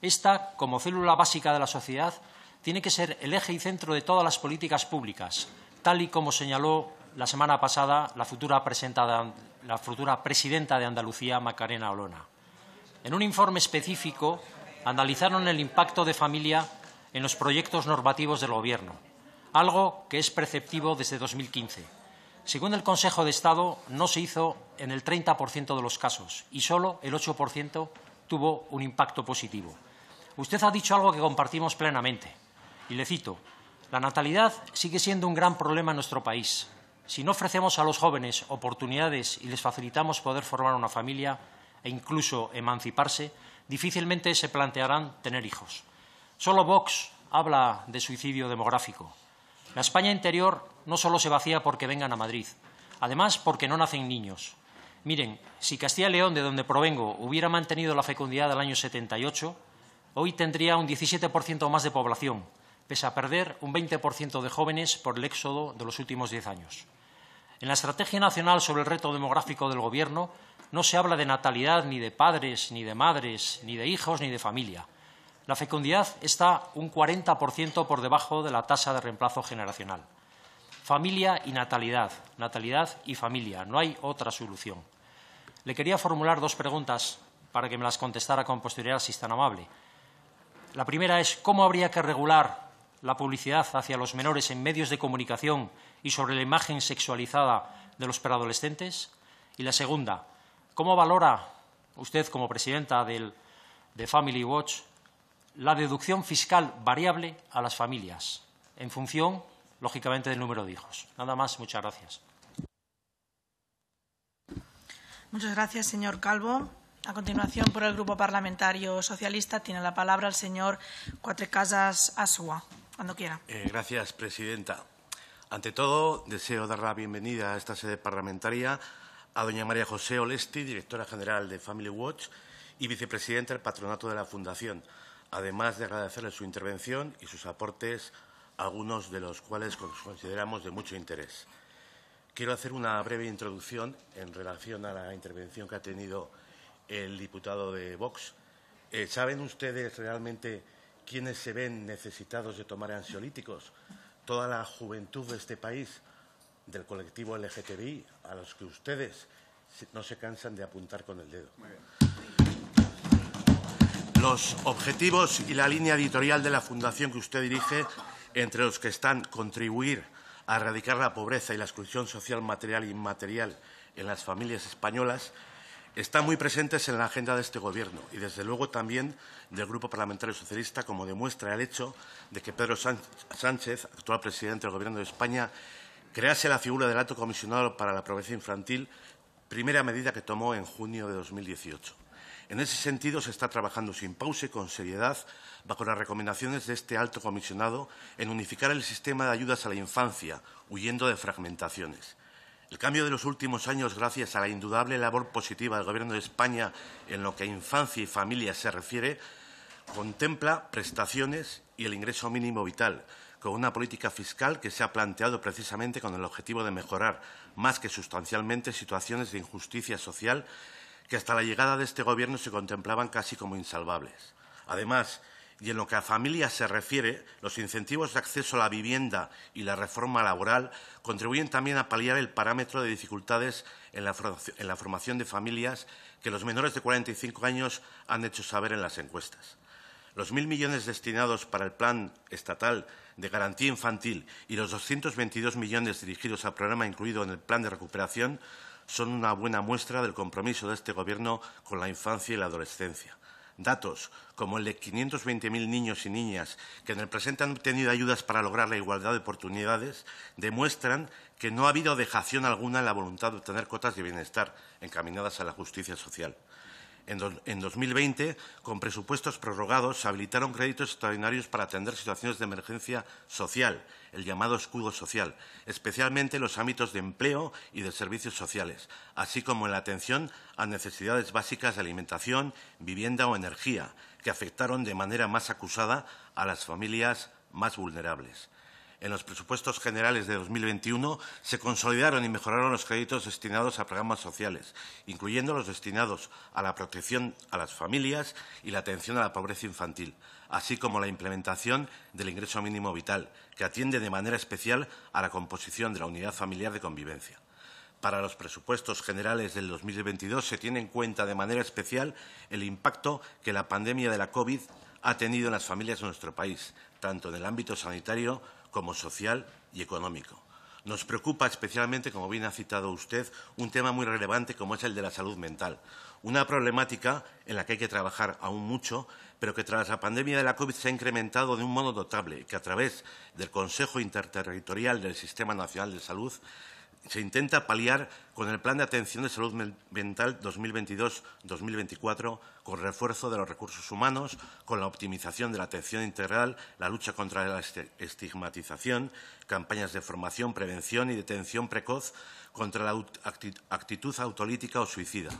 Esta, como célula básica de la sociedad, tiene que ser el eje y centro de todas las políticas públicas, tal y como señaló la semana pasada la futura presidenta de Andalucía, Macarena Olona. En un informe específico analizaron el impacto de familia en los proyectos normativos del Gobierno, algo que es preceptivo desde 2015. Según el Consejo de Estado, no se hizo en el 30% de los casos y solo el 8% tuvo un impacto positivo. Usted ha dicho algo que compartimos plenamente, y le cito, la natalidad sigue siendo un gran problema en nuestro país. Si no ofrecemos a los jóvenes oportunidades y les facilitamos poder formar una familia, e incluso emanciparse, difícilmente se plantearán tener hijos. Solo Vox habla de suicidio demográfico. La España interior no solo se vacía porque vengan a Madrid, además porque no nacen niños. Miren, si Castilla y León, de donde provengo, hubiera mantenido la fecundidad del año 78, hoy tendría un 17% más de población, pese a perder un 20% de jóvenes por el éxodo de los últimos 10 años. En la Estrategia Nacional sobre el Reto Demográfico del Gobierno no se habla de natalidad, ni de padres, ni de madres, ni de hijos, ni de familia. La fecundidad está un 40% por debajo de la tasa de reemplazo generacional. Familia y natalidad, natalidad y familia, no hay otra solución. Le quería formular dos preguntas para que me las contestara con posterioridad, si es tan amable. La primera es cómo habría que regular la publicidad hacia los menores en medios de comunicación y sobre la imagen sexualizada de los preadolescentes. Y la segunda, ¿Cómo valora usted, como presidenta del, de Family Watch, la deducción fiscal variable a las familias en función, lógicamente, del número de hijos? Nada más, muchas gracias.
Muchas gracias, señor Calvo. A continuación, por el Grupo Parlamentario Socialista, tiene la palabra el señor Cuatrecasas Asua. Cuando quiera.
Eh, gracias, presidenta. Ante todo, deseo dar la bienvenida a esta sede parlamentaria a doña María José Olesti, directora general de Family Watch y vicepresidenta del patronato de la Fundación, además de agradecerle su intervención y sus aportes, algunos de los cuales consideramos de mucho interés. Quiero hacer una breve introducción en relación a la intervención que ha tenido el diputado de Vox. Eh, ¿Saben ustedes realmente quiénes se ven necesitados de tomar ansiolíticos? Toda la juventud de este país del colectivo LGTBI, a los que ustedes no se cansan de apuntar con el dedo. Los objetivos y la línea editorial de la fundación que usted dirige, entre los que están contribuir a erradicar la pobreza y la exclusión social material e inmaterial en las familias españolas, están muy presentes en la agenda de este Gobierno y, desde luego, también del Grupo Parlamentario Socialista, como demuestra el hecho de que Pedro Sánchez, actual presidente del Gobierno de España, Crease la figura del alto comisionado para la pobreza infantil, primera medida que tomó en junio de 2018. En ese sentido, se está trabajando sin pausa y con seriedad bajo las recomendaciones de este alto comisionado en unificar el sistema de ayudas a la infancia, huyendo de fragmentaciones. El cambio de los últimos años, gracias a la indudable labor positiva del Gobierno de España en lo que a infancia y familia se refiere, contempla prestaciones y el ingreso mínimo vital, una política fiscal que se ha planteado precisamente con el objetivo de mejorar más que sustancialmente situaciones de injusticia social que hasta la llegada de este Gobierno se contemplaban casi como insalvables. Además, y en lo que a familias se refiere, los incentivos de acceso a la vivienda y la reforma laboral contribuyen también a paliar el parámetro de dificultades en la, en la formación de familias que los menores de 45 años han hecho saber en las encuestas los mil millones destinados para el Plan Estatal de Garantía Infantil y los 222 millones dirigidos al programa incluido en el Plan de Recuperación son una buena muestra del compromiso de este Gobierno con la infancia y la adolescencia. Datos como el de 520.000 niños y niñas que en el presente han obtenido ayudas para lograr la igualdad de oportunidades demuestran que no ha habido dejación alguna en la voluntad de obtener cotas de bienestar encaminadas a la justicia social. En, 2020, con presupuestos prorrogados, se habilitaron créditos extraordinarios para atender situaciones de emergencia social, el llamado escudo social, especialmente en los ámbitos de empleo y de servicios sociales, así como en la atención a necesidades básicas de alimentación, vivienda o energía, que afectaron de manera más acusada a las familias más vulnerables en los presupuestos generales de 2021 se consolidaron y mejoraron los créditos destinados a programas sociales, incluyendo los destinados a la protección a las familias y la atención a la pobreza infantil, así como la implementación del ingreso mínimo vital, que atiende de manera especial a la composición de la unidad familiar de convivencia. Para los presupuestos generales del 2022 se tiene en cuenta de manera especial el impacto que la pandemia de la COVID ha tenido en las familias de nuestro país, tanto en el ámbito sanitario como social y económico. Nos preocupa especialmente, como bien ha citado usted, un tema muy relevante como es el de la salud mental. Una problemática en la que hay que trabajar aún mucho, pero que tras la pandemia de la COVID se ha incrementado de un modo notable, que a través del Consejo Interterritorial del Sistema Nacional de Salud se intenta paliar con el Plan de Atención de Salud Mental 2022-2024, con refuerzo de los recursos humanos, con la optimización de la atención integral, la lucha contra la estigmatización, campañas de formación, prevención y detención precoz contra la actitud autolítica o suicida,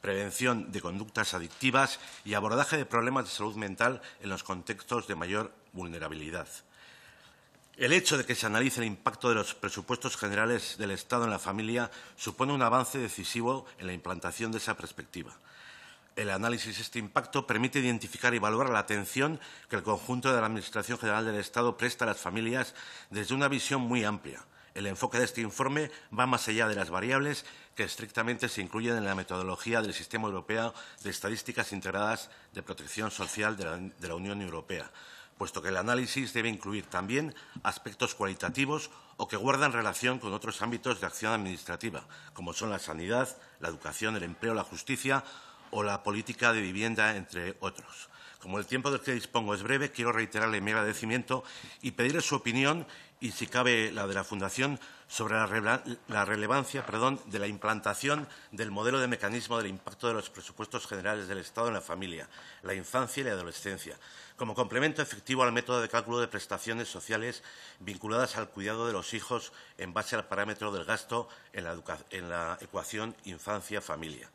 prevención de conductas adictivas y abordaje de problemas de salud mental en los contextos de mayor vulnerabilidad. El hecho de que se analice el impacto de los presupuestos generales del Estado en la familia supone un avance decisivo en la implantación de esa perspectiva. El análisis de este impacto permite identificar y valorar la atención que el conjunto de la Administración General del Estado presta a las familias desde una visión muy amplia. El enfoque de este informe va más allá de las variables que estrictamente se incluyen en la metodología del Sistema Europeo de Estadísticas Integradas de Protección Social de la, de la Unión Europea, puesto que el análisis debe incluir también aspectos cualitativos o que guardan relación con otros ámbitos de acción administrativa, como son la sanidad, la educación, el empleo, la justicia o la política de vivienda, entre otros. Como el tiempo del que dispongo es breve, quiero reiterarle mi agradecimiento y pedirle su opinión y, si cabe, la de la Fundación sobre la, relevancia de la implantación del modelo de mecanismo del impacto de los presupuestos generales del Estado en la familia, la infancia y la adolescencia, como complemento efectivo al método de cálculo de prestaciones sociales vinculadas al cuidado de los hijos en base al parámetro del gasto en la, ecuación infancia-familia.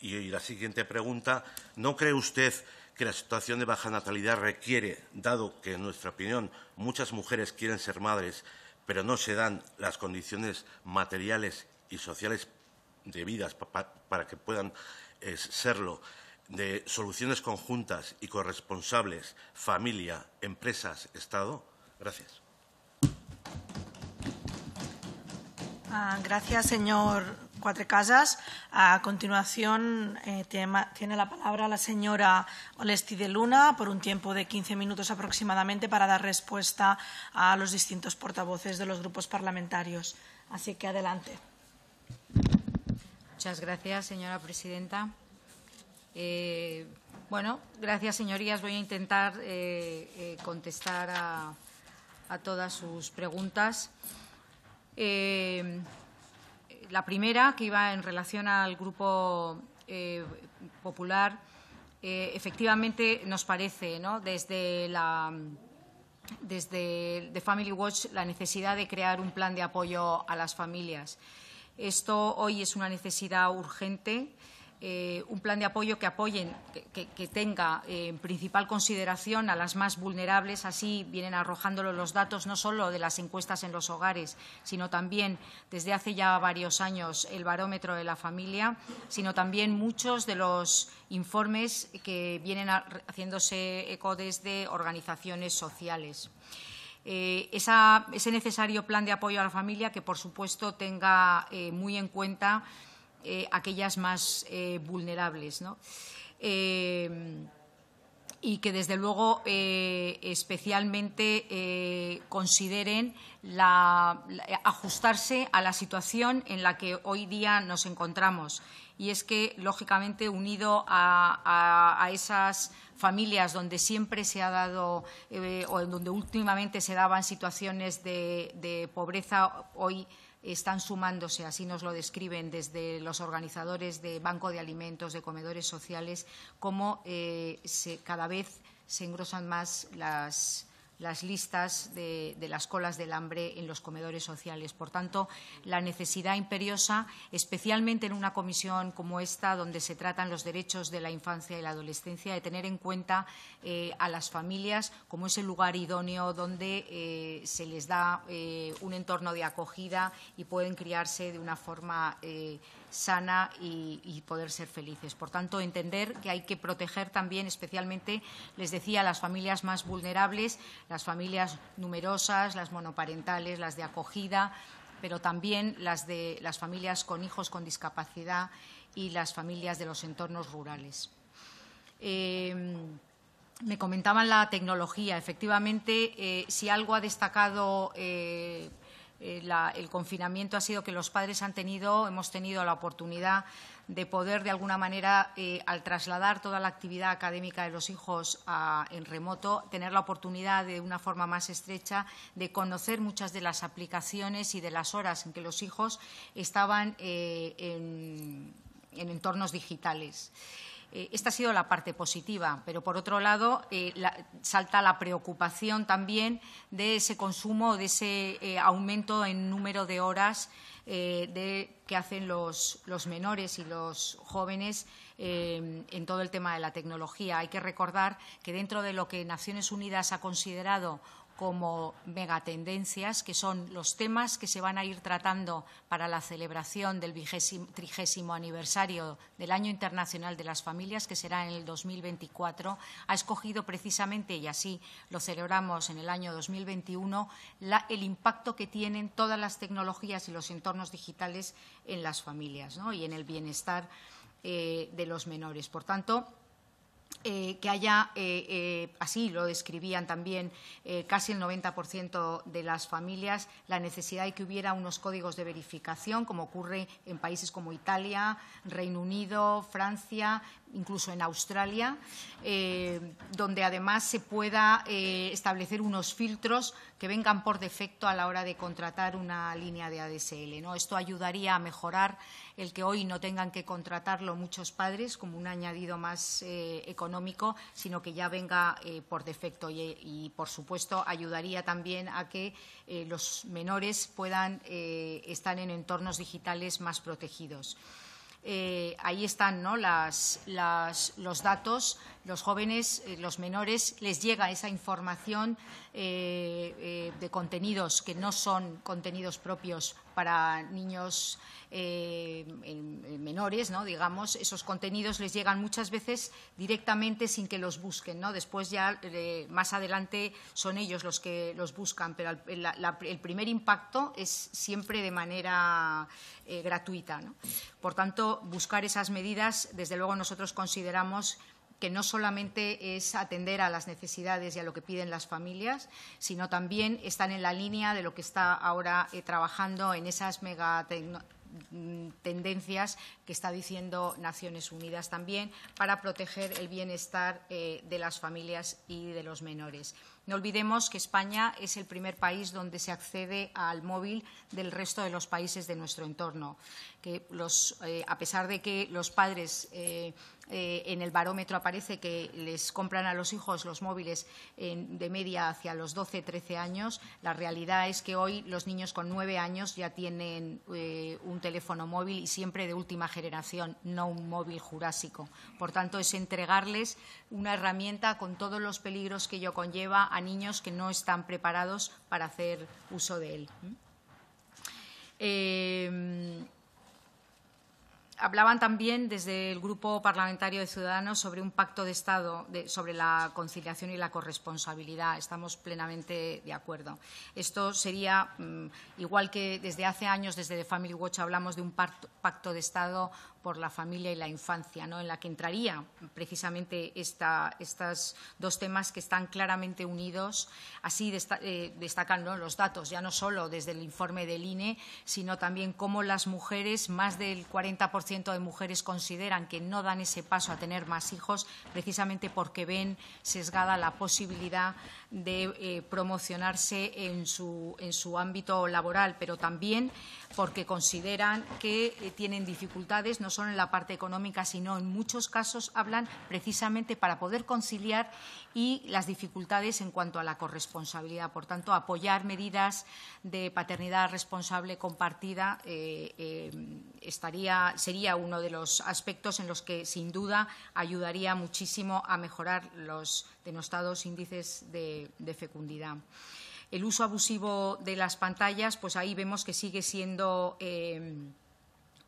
y la siguiente pregunta, ¿no cree usted que la situación de baja natalidad requiere, dado que, en nuestra opinión, muchas mujeres quieren ser madres, pero no se dan las condiciones materiales y sociales debidas para que puedan serlo, de soluciones conjuntas y corresponsables, familia, empresas, Estado? Gracias.
Ah, gracias, señor Cuatro Casas. A continuación eh, tiene la palabra la señora Olesti de Luna por un tiempo de 15 minutos aproximadamente para dar respuesta a los distintos portavoces de los grupos parlamentarios. Así que
adelante. Muchas gracias, señora presidenta. Eh, bueno, gracias, señorías. Voy a intentar eh, contestar a, a, todas sus preguntas. La primera, que iba en relación al Grupo eh, Popular, eh, efectivamente nos parece, desde la desde Family Watch la necesidad de crear un plan de apoyo a las familias. Esto hoy es una necesidad urgente. Eh, un plan de apoyo que que, tenga en eh, principal consideración a las más vulnerables. Así vienen arrojándolo los datos no solo de las encuestas en los hogares, sino también desde hace ya varios años el barómetro de la familia, sino también muchos de los informes que vienen haciéndose eco desde organizaciones sociales. Eh, ese necesario plan de apoyo a la familia que, por supuesto, tenga muy en cuenta eh, aquellas más eh, vulnerables. ¿no? Eh, y que desde luego especialmente consideren ajustarse a la situación en la que hoy día nos encontramos. Y es que, lógicamente, unido a, esas familias donde siempre se ha dado o donde últimamente se daban situaciones de, de pobreza, hoy están sumándose, así nos lo describen desde los organizadores de Banco de Alimentos, de comedores sociales, cómo eh, cada vez se engrosan más las, las listas de, las colas del hambre en los comedores sociales. Por tanto, la necesidad imperiosa, especialmente en una comisión como esta, donde se tratan los derechos de la infancia y la adolescencia, de tener en cuenta eh, a las familias como ese lugar idóneo donde eh, se les da eh, un entorno de acogida y pueden criarse de una forma sana y, poder ser felices. Por tanto, entender que hay que proteger también, especialmente, les decía, las familias más vulnerables, las familias numerosas, las monoparentales, las de acogida, pero también las de las familias con hijos con discapacidad y las familias de los entornos rurales. Em, me comentaban la tecnología. Efectivamente, eh, si algo ha destacado eh, eh, el confinamiento ha sido que los padres han tenido, hemos tenido la oportunidad de poder, de alguna manera, eh, al trasladar toda la actividad académica de los hijos en remoto, tener la oportunidad de una forma más estrecha de conocer muchas de las aplicaciones y de las horas en que los hijos estaban eh, en entornos digitales. Eh, esta ha sido la parte positiva, pero por otro lado eh, salta la preocupación también de ese consumo, de ese eh, aumento en número de horas que hacen los, los, menores y los jóvenes en todo el tema de la tecnología. Hay que recordar que dentro de lo que Naciones Unidas ha considerado como megatendencias, que son los temas que se van a ir tratando para la celebración del trigésimo aniversario del Año Internacional de las Familias, que será en el 2024, ha escogido precisamente, y así lo celebramos en el año 2021, el impacto que tienen todas las tecnologías y los entornos digitales en las familias y en el bienestar eh, de los menores. Por tanto, eh, que haya, eh, eh, así lo describían también casi el 90% de las familias, la necesidad de que hubiera unos códigos de verificación, como ocurre en países como Italia, Reino Unido, Francia, incluso en Australia, eh, donde además se pueda eh, establecer unos filtros que vengan por defecto a la hora de contratar una línea de ADSL. Esto ayudaría a mejorar el que hoy no tengan que contratarlo muchos padres como un añadido más eh, económico, sino que ya venga por defecto y, por supuesto, ayudaría también a que los menores puedan estar en entornos digitales más protegidos. Eh, ahí están ¿no? las, los datos los jóvenes, eh, los menores, les llega esa información eh, eh, de contenidos que no son contenidos propios para niños menores, ¿no? digamos, esos contenidos les llegan muchas veces directamente sin que los busquen. Después ya, más adelante, son ellos los que los buscan, pero el, primer impacto es siempre de manera gratuita. Por tanto, buscar esas medidas, desde luego nosotros consideramos que no solamente es atender a las necesidades y a lo que piden las familias, sino también están en la línea de lo que está ahora eh, trabajando en esas megatendencias mm, que está diciendo Naciones Unidas también para proteger el bienestar eh, de las familias y de los menores. No olvidemos que España es el primer país donde se accede al móvil del resto de los países de nuestro entorno. Eh, a pesar de que los padres eh, en el barómetro aparece que les compran a los hijos los móviles de media hacia los 12, 13 años. La realidad es que hoy los niños con nueve años ya tienen eh, un teléfono móvil y siempre de última generación, no un móvil jurásico. Por tanto, es entregarles una herramienta con todos los peligros que ello conlleva a niños que no están preparados para hacer uso de él. ¿Mm? Eh, Hablaban también desde el Grupo Parlamentario de Ciudadanos sobre un pacto de Estado sobre la conciliación y la corresponsabilidad. Estamos plenamente de acuerdo. Esto sería, mm, igual que desde hace años, desde Family Watch, hablamos de un pacto de Estado por la familia y la infancia, ¿no? en la que entraría precisamente estos dos temas que están claramente unidos. Así destacando eh, destacan los datos, ya no solo desde el informe del INE, sino también cómo las mujeres, más del 40% de mujeres consideran que no dan ese paso a tener más hijos precisamente porque ven sesgada la posibilidad de eh, promocionarse en su, en su ámbito laboral, pero también porque consideran que eh, tienen dificultades no solo en la parte económica, sino en muchos casos hablan precisamente para poder conciliar y las dificultades en cuanto a la corresponsabilidad. Por tanto, apoyar medidas de paternidad responsable compartida eh, estaría, sería uno de los aspectos en los que, sin duda, ayudaría muchísimo a mejorar los denostados índices de de, fecundidad. El uso abusivo de las pantallas, pues ahí vemos que sigue siendo eh,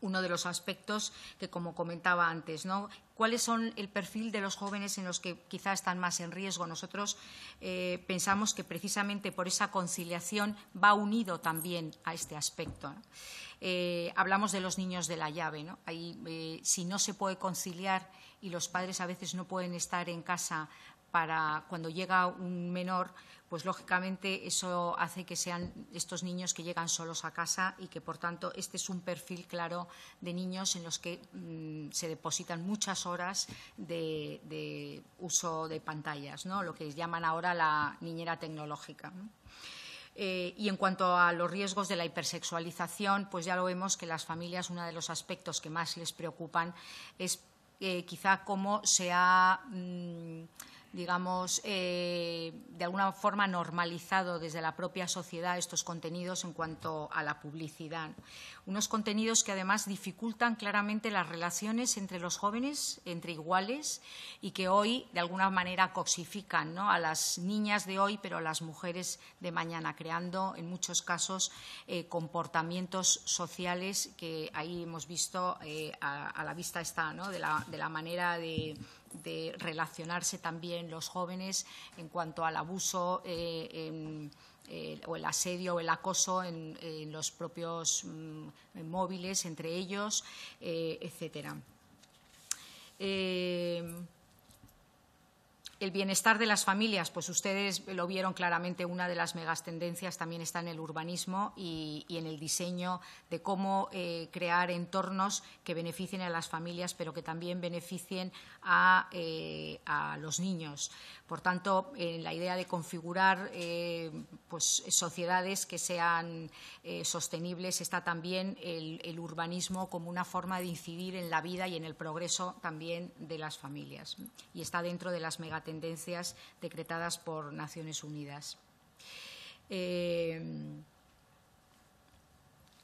uno de los aspectos que, como comentaba antes, ¿Cuáles son el perfil de los jóvenes en los que quizá están más en riesgo? Nosotros eh, pensamos que precisamente por esa conciliación va unido también a este aspecto. Eh, hablamos de los niños de la llave. Ahí, si no se puede conciliar y los padres a veces no pueden estar en casa para cuando llega un menor, pues lógicamente eso hace que sean estos niños que llegan solos a casa y que, por tanto, este es un perfil claro de niños en los que mm, se depositan muchas horas de, uso de pantallas, lo que llaman ahora la niñera tecnológica. Eh, y en cuanto a los riesgos de la hipersexualización, pues ya lo vemos que las familias, uno de los aspectos que más les preocupan es eh, quizá cómo se ha. Mm, digamos, eh, de alguna forma normalizado desde la propia sociedad estos contenidos en cuanto a la publicidad. Unos contenidos que además dificultan claramente las relaciones entre los jóvenes, entre iguales, y que hoy de alguna manera coxifican a las niñas de hoy, pero a las mujeres de mañana, creando en muchos casos eh, comportamientos sociales que ahí hemos visto eh, a, la vista está, ¿no? de la manera de de relacionarse también los jóvenes en cuanto al abuso eh, em, eh, o el asedio o el acoso en, los propios mm, móviles entre ellos, etc. Eh, etcétera. El bienestar de las familias, pues ustedes lo vieron claramente, una de las megas también está en el urbanismo y, en el diseño de cómo eh, crear entornos que beneficien a las familias, pero que también beneficien a eh, los niños. Por tanto, en eh, la idea de configurar eh, pues, sociedades que sean eh, sostenibles está también el, el, urbanismo como una forma de incidir en la vida y en el progreso también de las familias. Y está dentro de las megatendencias decretadas por Naciones Unidas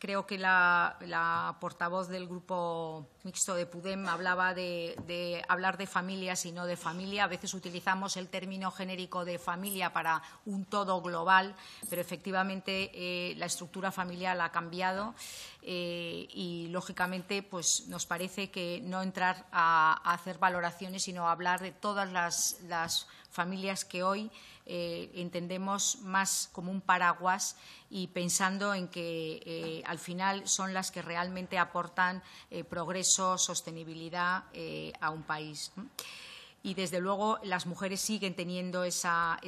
creo que la, portavoz del grupo mixto de Pudem hablaba de, hablar de familias y no de familia. A veces utilizamos el término genérico de familia para un todo global, pero efectivamente eh, la estructura familiar ha cambiado eh, y, lógicamente, pues nos parece que no entrar a, hacer valoraciones, sino hablar de todas las familias que hoy eh, entendemos más como un paraguas y pensando en que eh, al final son las que realmente aportan eh, progreso, sostenibilidad a un país y desde luego las mujeres siguen teniendo esa,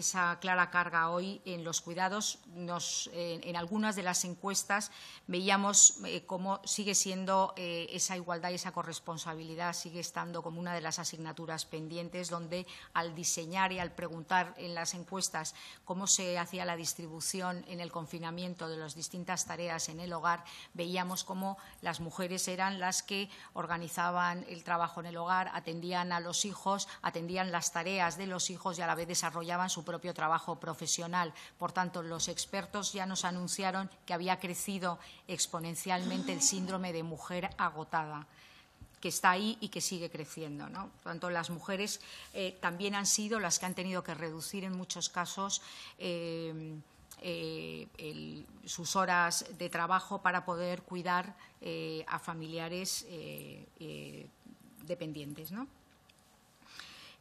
clara carga hoy en los cuidados. en algunas de las encuestas veíamos eh, cómo sigue siendo eh, esa igualdad y esa corresponsabilidad, sigue estando como una de las asignaturas pendientes, donde al diseñar y al preguntar en las encuestas cómo se hacía la distribución en el confinamiento de las distintas tareas en el hogar, veíamos cómo las mujeres eran las que organizaban el trabajo en el hogar, atendían a los hijos, atendían las tareas de los hijos y a la vez desarrollaban su propio trabajo profesional. Por tanto, los expertos ya nos anunciaron que había crecido exponencialmente el síndrome de mujer agotada que está ahí y que sigue creciendo. Por tanto, las mujeres eh, también han sido las que han tenido que reducir en muchos casos eh, eh, sus horas de trabajo para poder cuidar a familiares dependientes.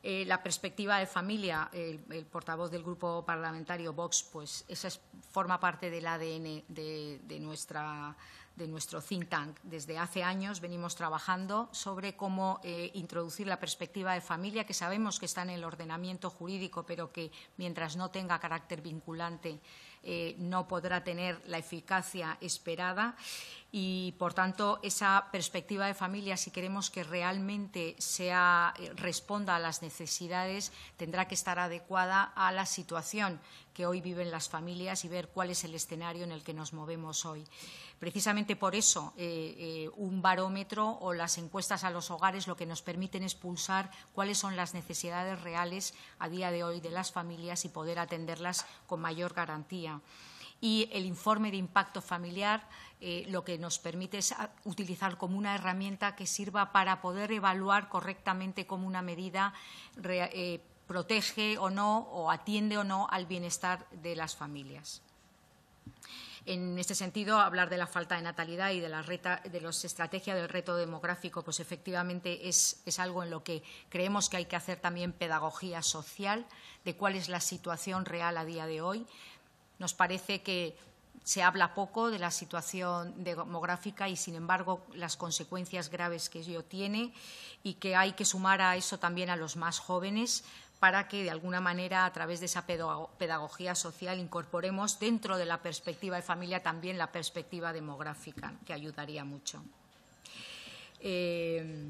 Eh, la perspectiva de familia, el, el, portavoz del grupo parlamentario Vox, pues esa es forma parte del ADN de, nuestro think tank. Desde hace años venimos trabajando sobre cómo eh, introducir la perspectiva de familia, que sabemos que está en el ordenamiento jurídico, pero que mientras no tenga carácter vinculante eh, no podrá tener la eficacia esperada. Y, por tanto, esa perspectiva de familia, si queremos que realmente eh, responda a las necesidades, tendrá que estar adecuada a la situación que hoy viven las familias y ver cuál es el escenario en el que nos movemos hoy. Precisamente por eso, eh, eh, un barómetro o las encuestas a los hogares lo que nos permiten es pulsar cuáles son las necesidades reales a día de hoy de las familias y poder atenderlas con mayor garantía y el informe de impacto familiar eh, lo que nos permite es ah, utilizar como una herramienta que sirva para poder evaluar correctamente como una medida protege o no o atiende o no al bienestar de las familias. En este sentido, hablar de la falta de natalidad y de la de las estrategias del reto demográfico, pues efectivamente es, es, algo en lo que creemos que hay que hacer también pedagogía social de cuál es la situación real a día de hoy. Nos parece que se habla poco de la situación demográfica y, sin embargo, las consecuencias graves que ello tiene y que hay que sumar a eso también a los más jóvenes para que, de alguna manera, a través de esa pedagogía social, incorporemos dentro de la perspectiva de familia también la perspectiva demográfica, que ayudaría mucho. Eh,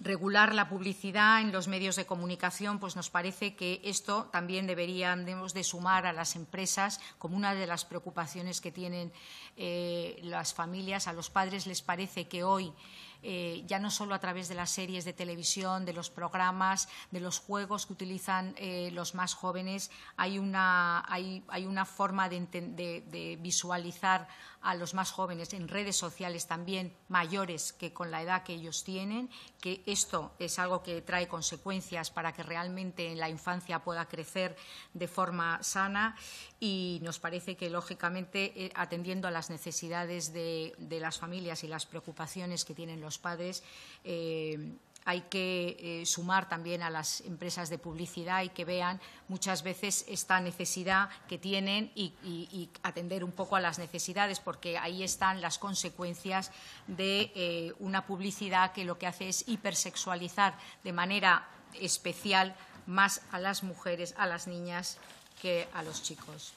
regular la publicidad en los medios de comunicación, pues nos parece que esto también deberíamos de sumar a las empresas como una de las preocupaciones que tienen eh, las familias. A los padres les parece que hoy eh, ya no solo a través de las series de televisión, de los programas, de los juegos que utilizan eh, los más jóvenes, hay una, hay, hay una forma de, de visualizar a los más jóvenes en redes sociales también mayores que con la edad que ellos tienen, que esto es algo que trae consecuencias para que realmente la infancia pueda crecer de forma sana y nos parece que, lógicamente, eh, atendiendo a las necesidades de, de las familias y las preocupaciones que tienen los los padres eh, hay que eh, sumar también a las empresas de publicidad y que vean muchas veces esta necesidad que tienen y, atender un poco a las necesidades, porque ahí están las consecuencias de eh, una publicidad que lo que hace es hipersexualizar de manera especial más a las mujeres, a las niñas que a los chicos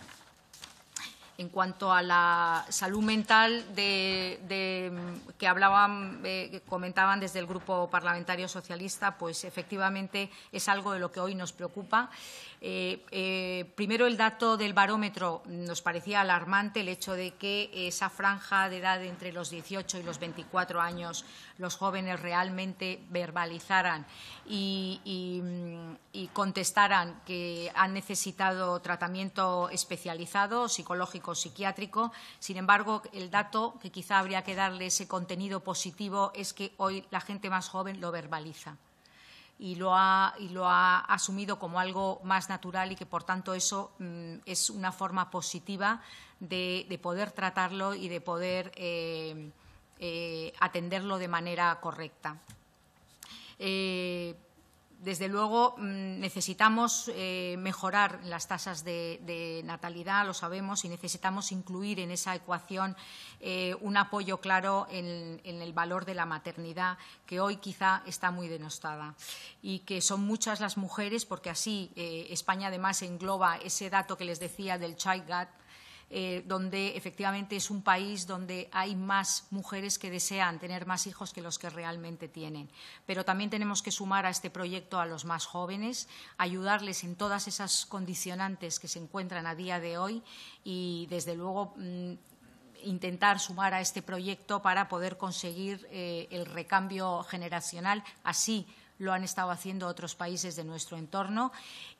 en cuanto a la salud mental que hablaban, eh, comentaban desde el Grupo Parlamentario Socialista, pues efectivamente es algo de lo que hoy nos preocupa. Eh, eh, primero, el dato del barómetro nos parecía alarmante, el hecho de que esa franja de edad entre los 18 y los 24 años los jóvenes realmente verbalizaran y, mm, y contestaran que han necesitado tratamiento especializado, psicológico, psiquiátrico. Sin embargo, el dato que quizá habría que darle ese contenido positivo es que hoy la gente más joven lo verbaliza y lo ha, y lo ha asumido como algo más natural y que, por tanto, eso mm, es una forma positiva de, poder tratarlo y de poder eh, eh, atenderlo de manera correcta. Eh, desde luego mm, necesitamos eh, mejorar las tasas de, natalidad, lo sabemos, y necesitamos incluir en esa ecuación eh, un apoyo claro en, el valor de la maternidad, que hoy quizá está muy denostada. Y que son muchas las mujeres, porque así eh, España además engloba ese dato que les decía del Child Gap, eh, donde efectivamente es un país donde hay más mujeres que desean tener más hijos que los que realmente tienen. Pero también tenemos que sumar a este proyecto a los más jóvenes, ayudarles en todas esas condicionantes que se encuentran a día de hoy y, desde luego, mm, intentar sumar a este proyecto para poder conseguir eh, el recambio generacional, así lo han estado haciendo otros países de nuestro entorno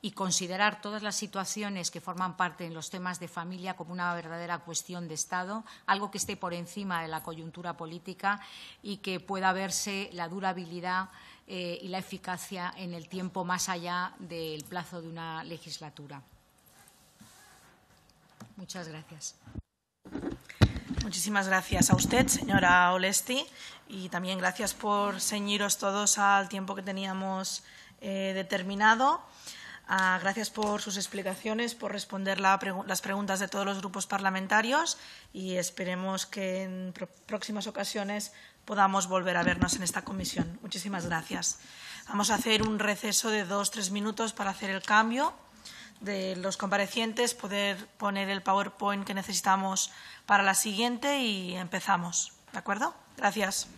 y considerar todas las situaciones que forman parte en los temas de familia como una verdadera cuestión de Estado, algo que esté por encima de la coyuntura política y que pueda verse la durabilidad eh, y la eficacia en el tiempo más allá del plazo de una legislatura. Muchas gracias.
Muchísimas gracias a usted, señora Olesti, y también gracias por ceñiros todos al tiempo que teníamos eh, determinado. Ah, gracias por sus explicaciones, por responder las preguntas de todos los grupos parlamentarios y esperemos que en próximas ocasiones podamos volver a vernos en esta comisión. Muchísimas gracias. Vamos a hacer un receso de dos, o tres minutos para hacer el cambio de los comparecientes, poder poner el PowerPoint que necesitamos para la siguiente y empezamos. ¿De acuerdo? Gracias.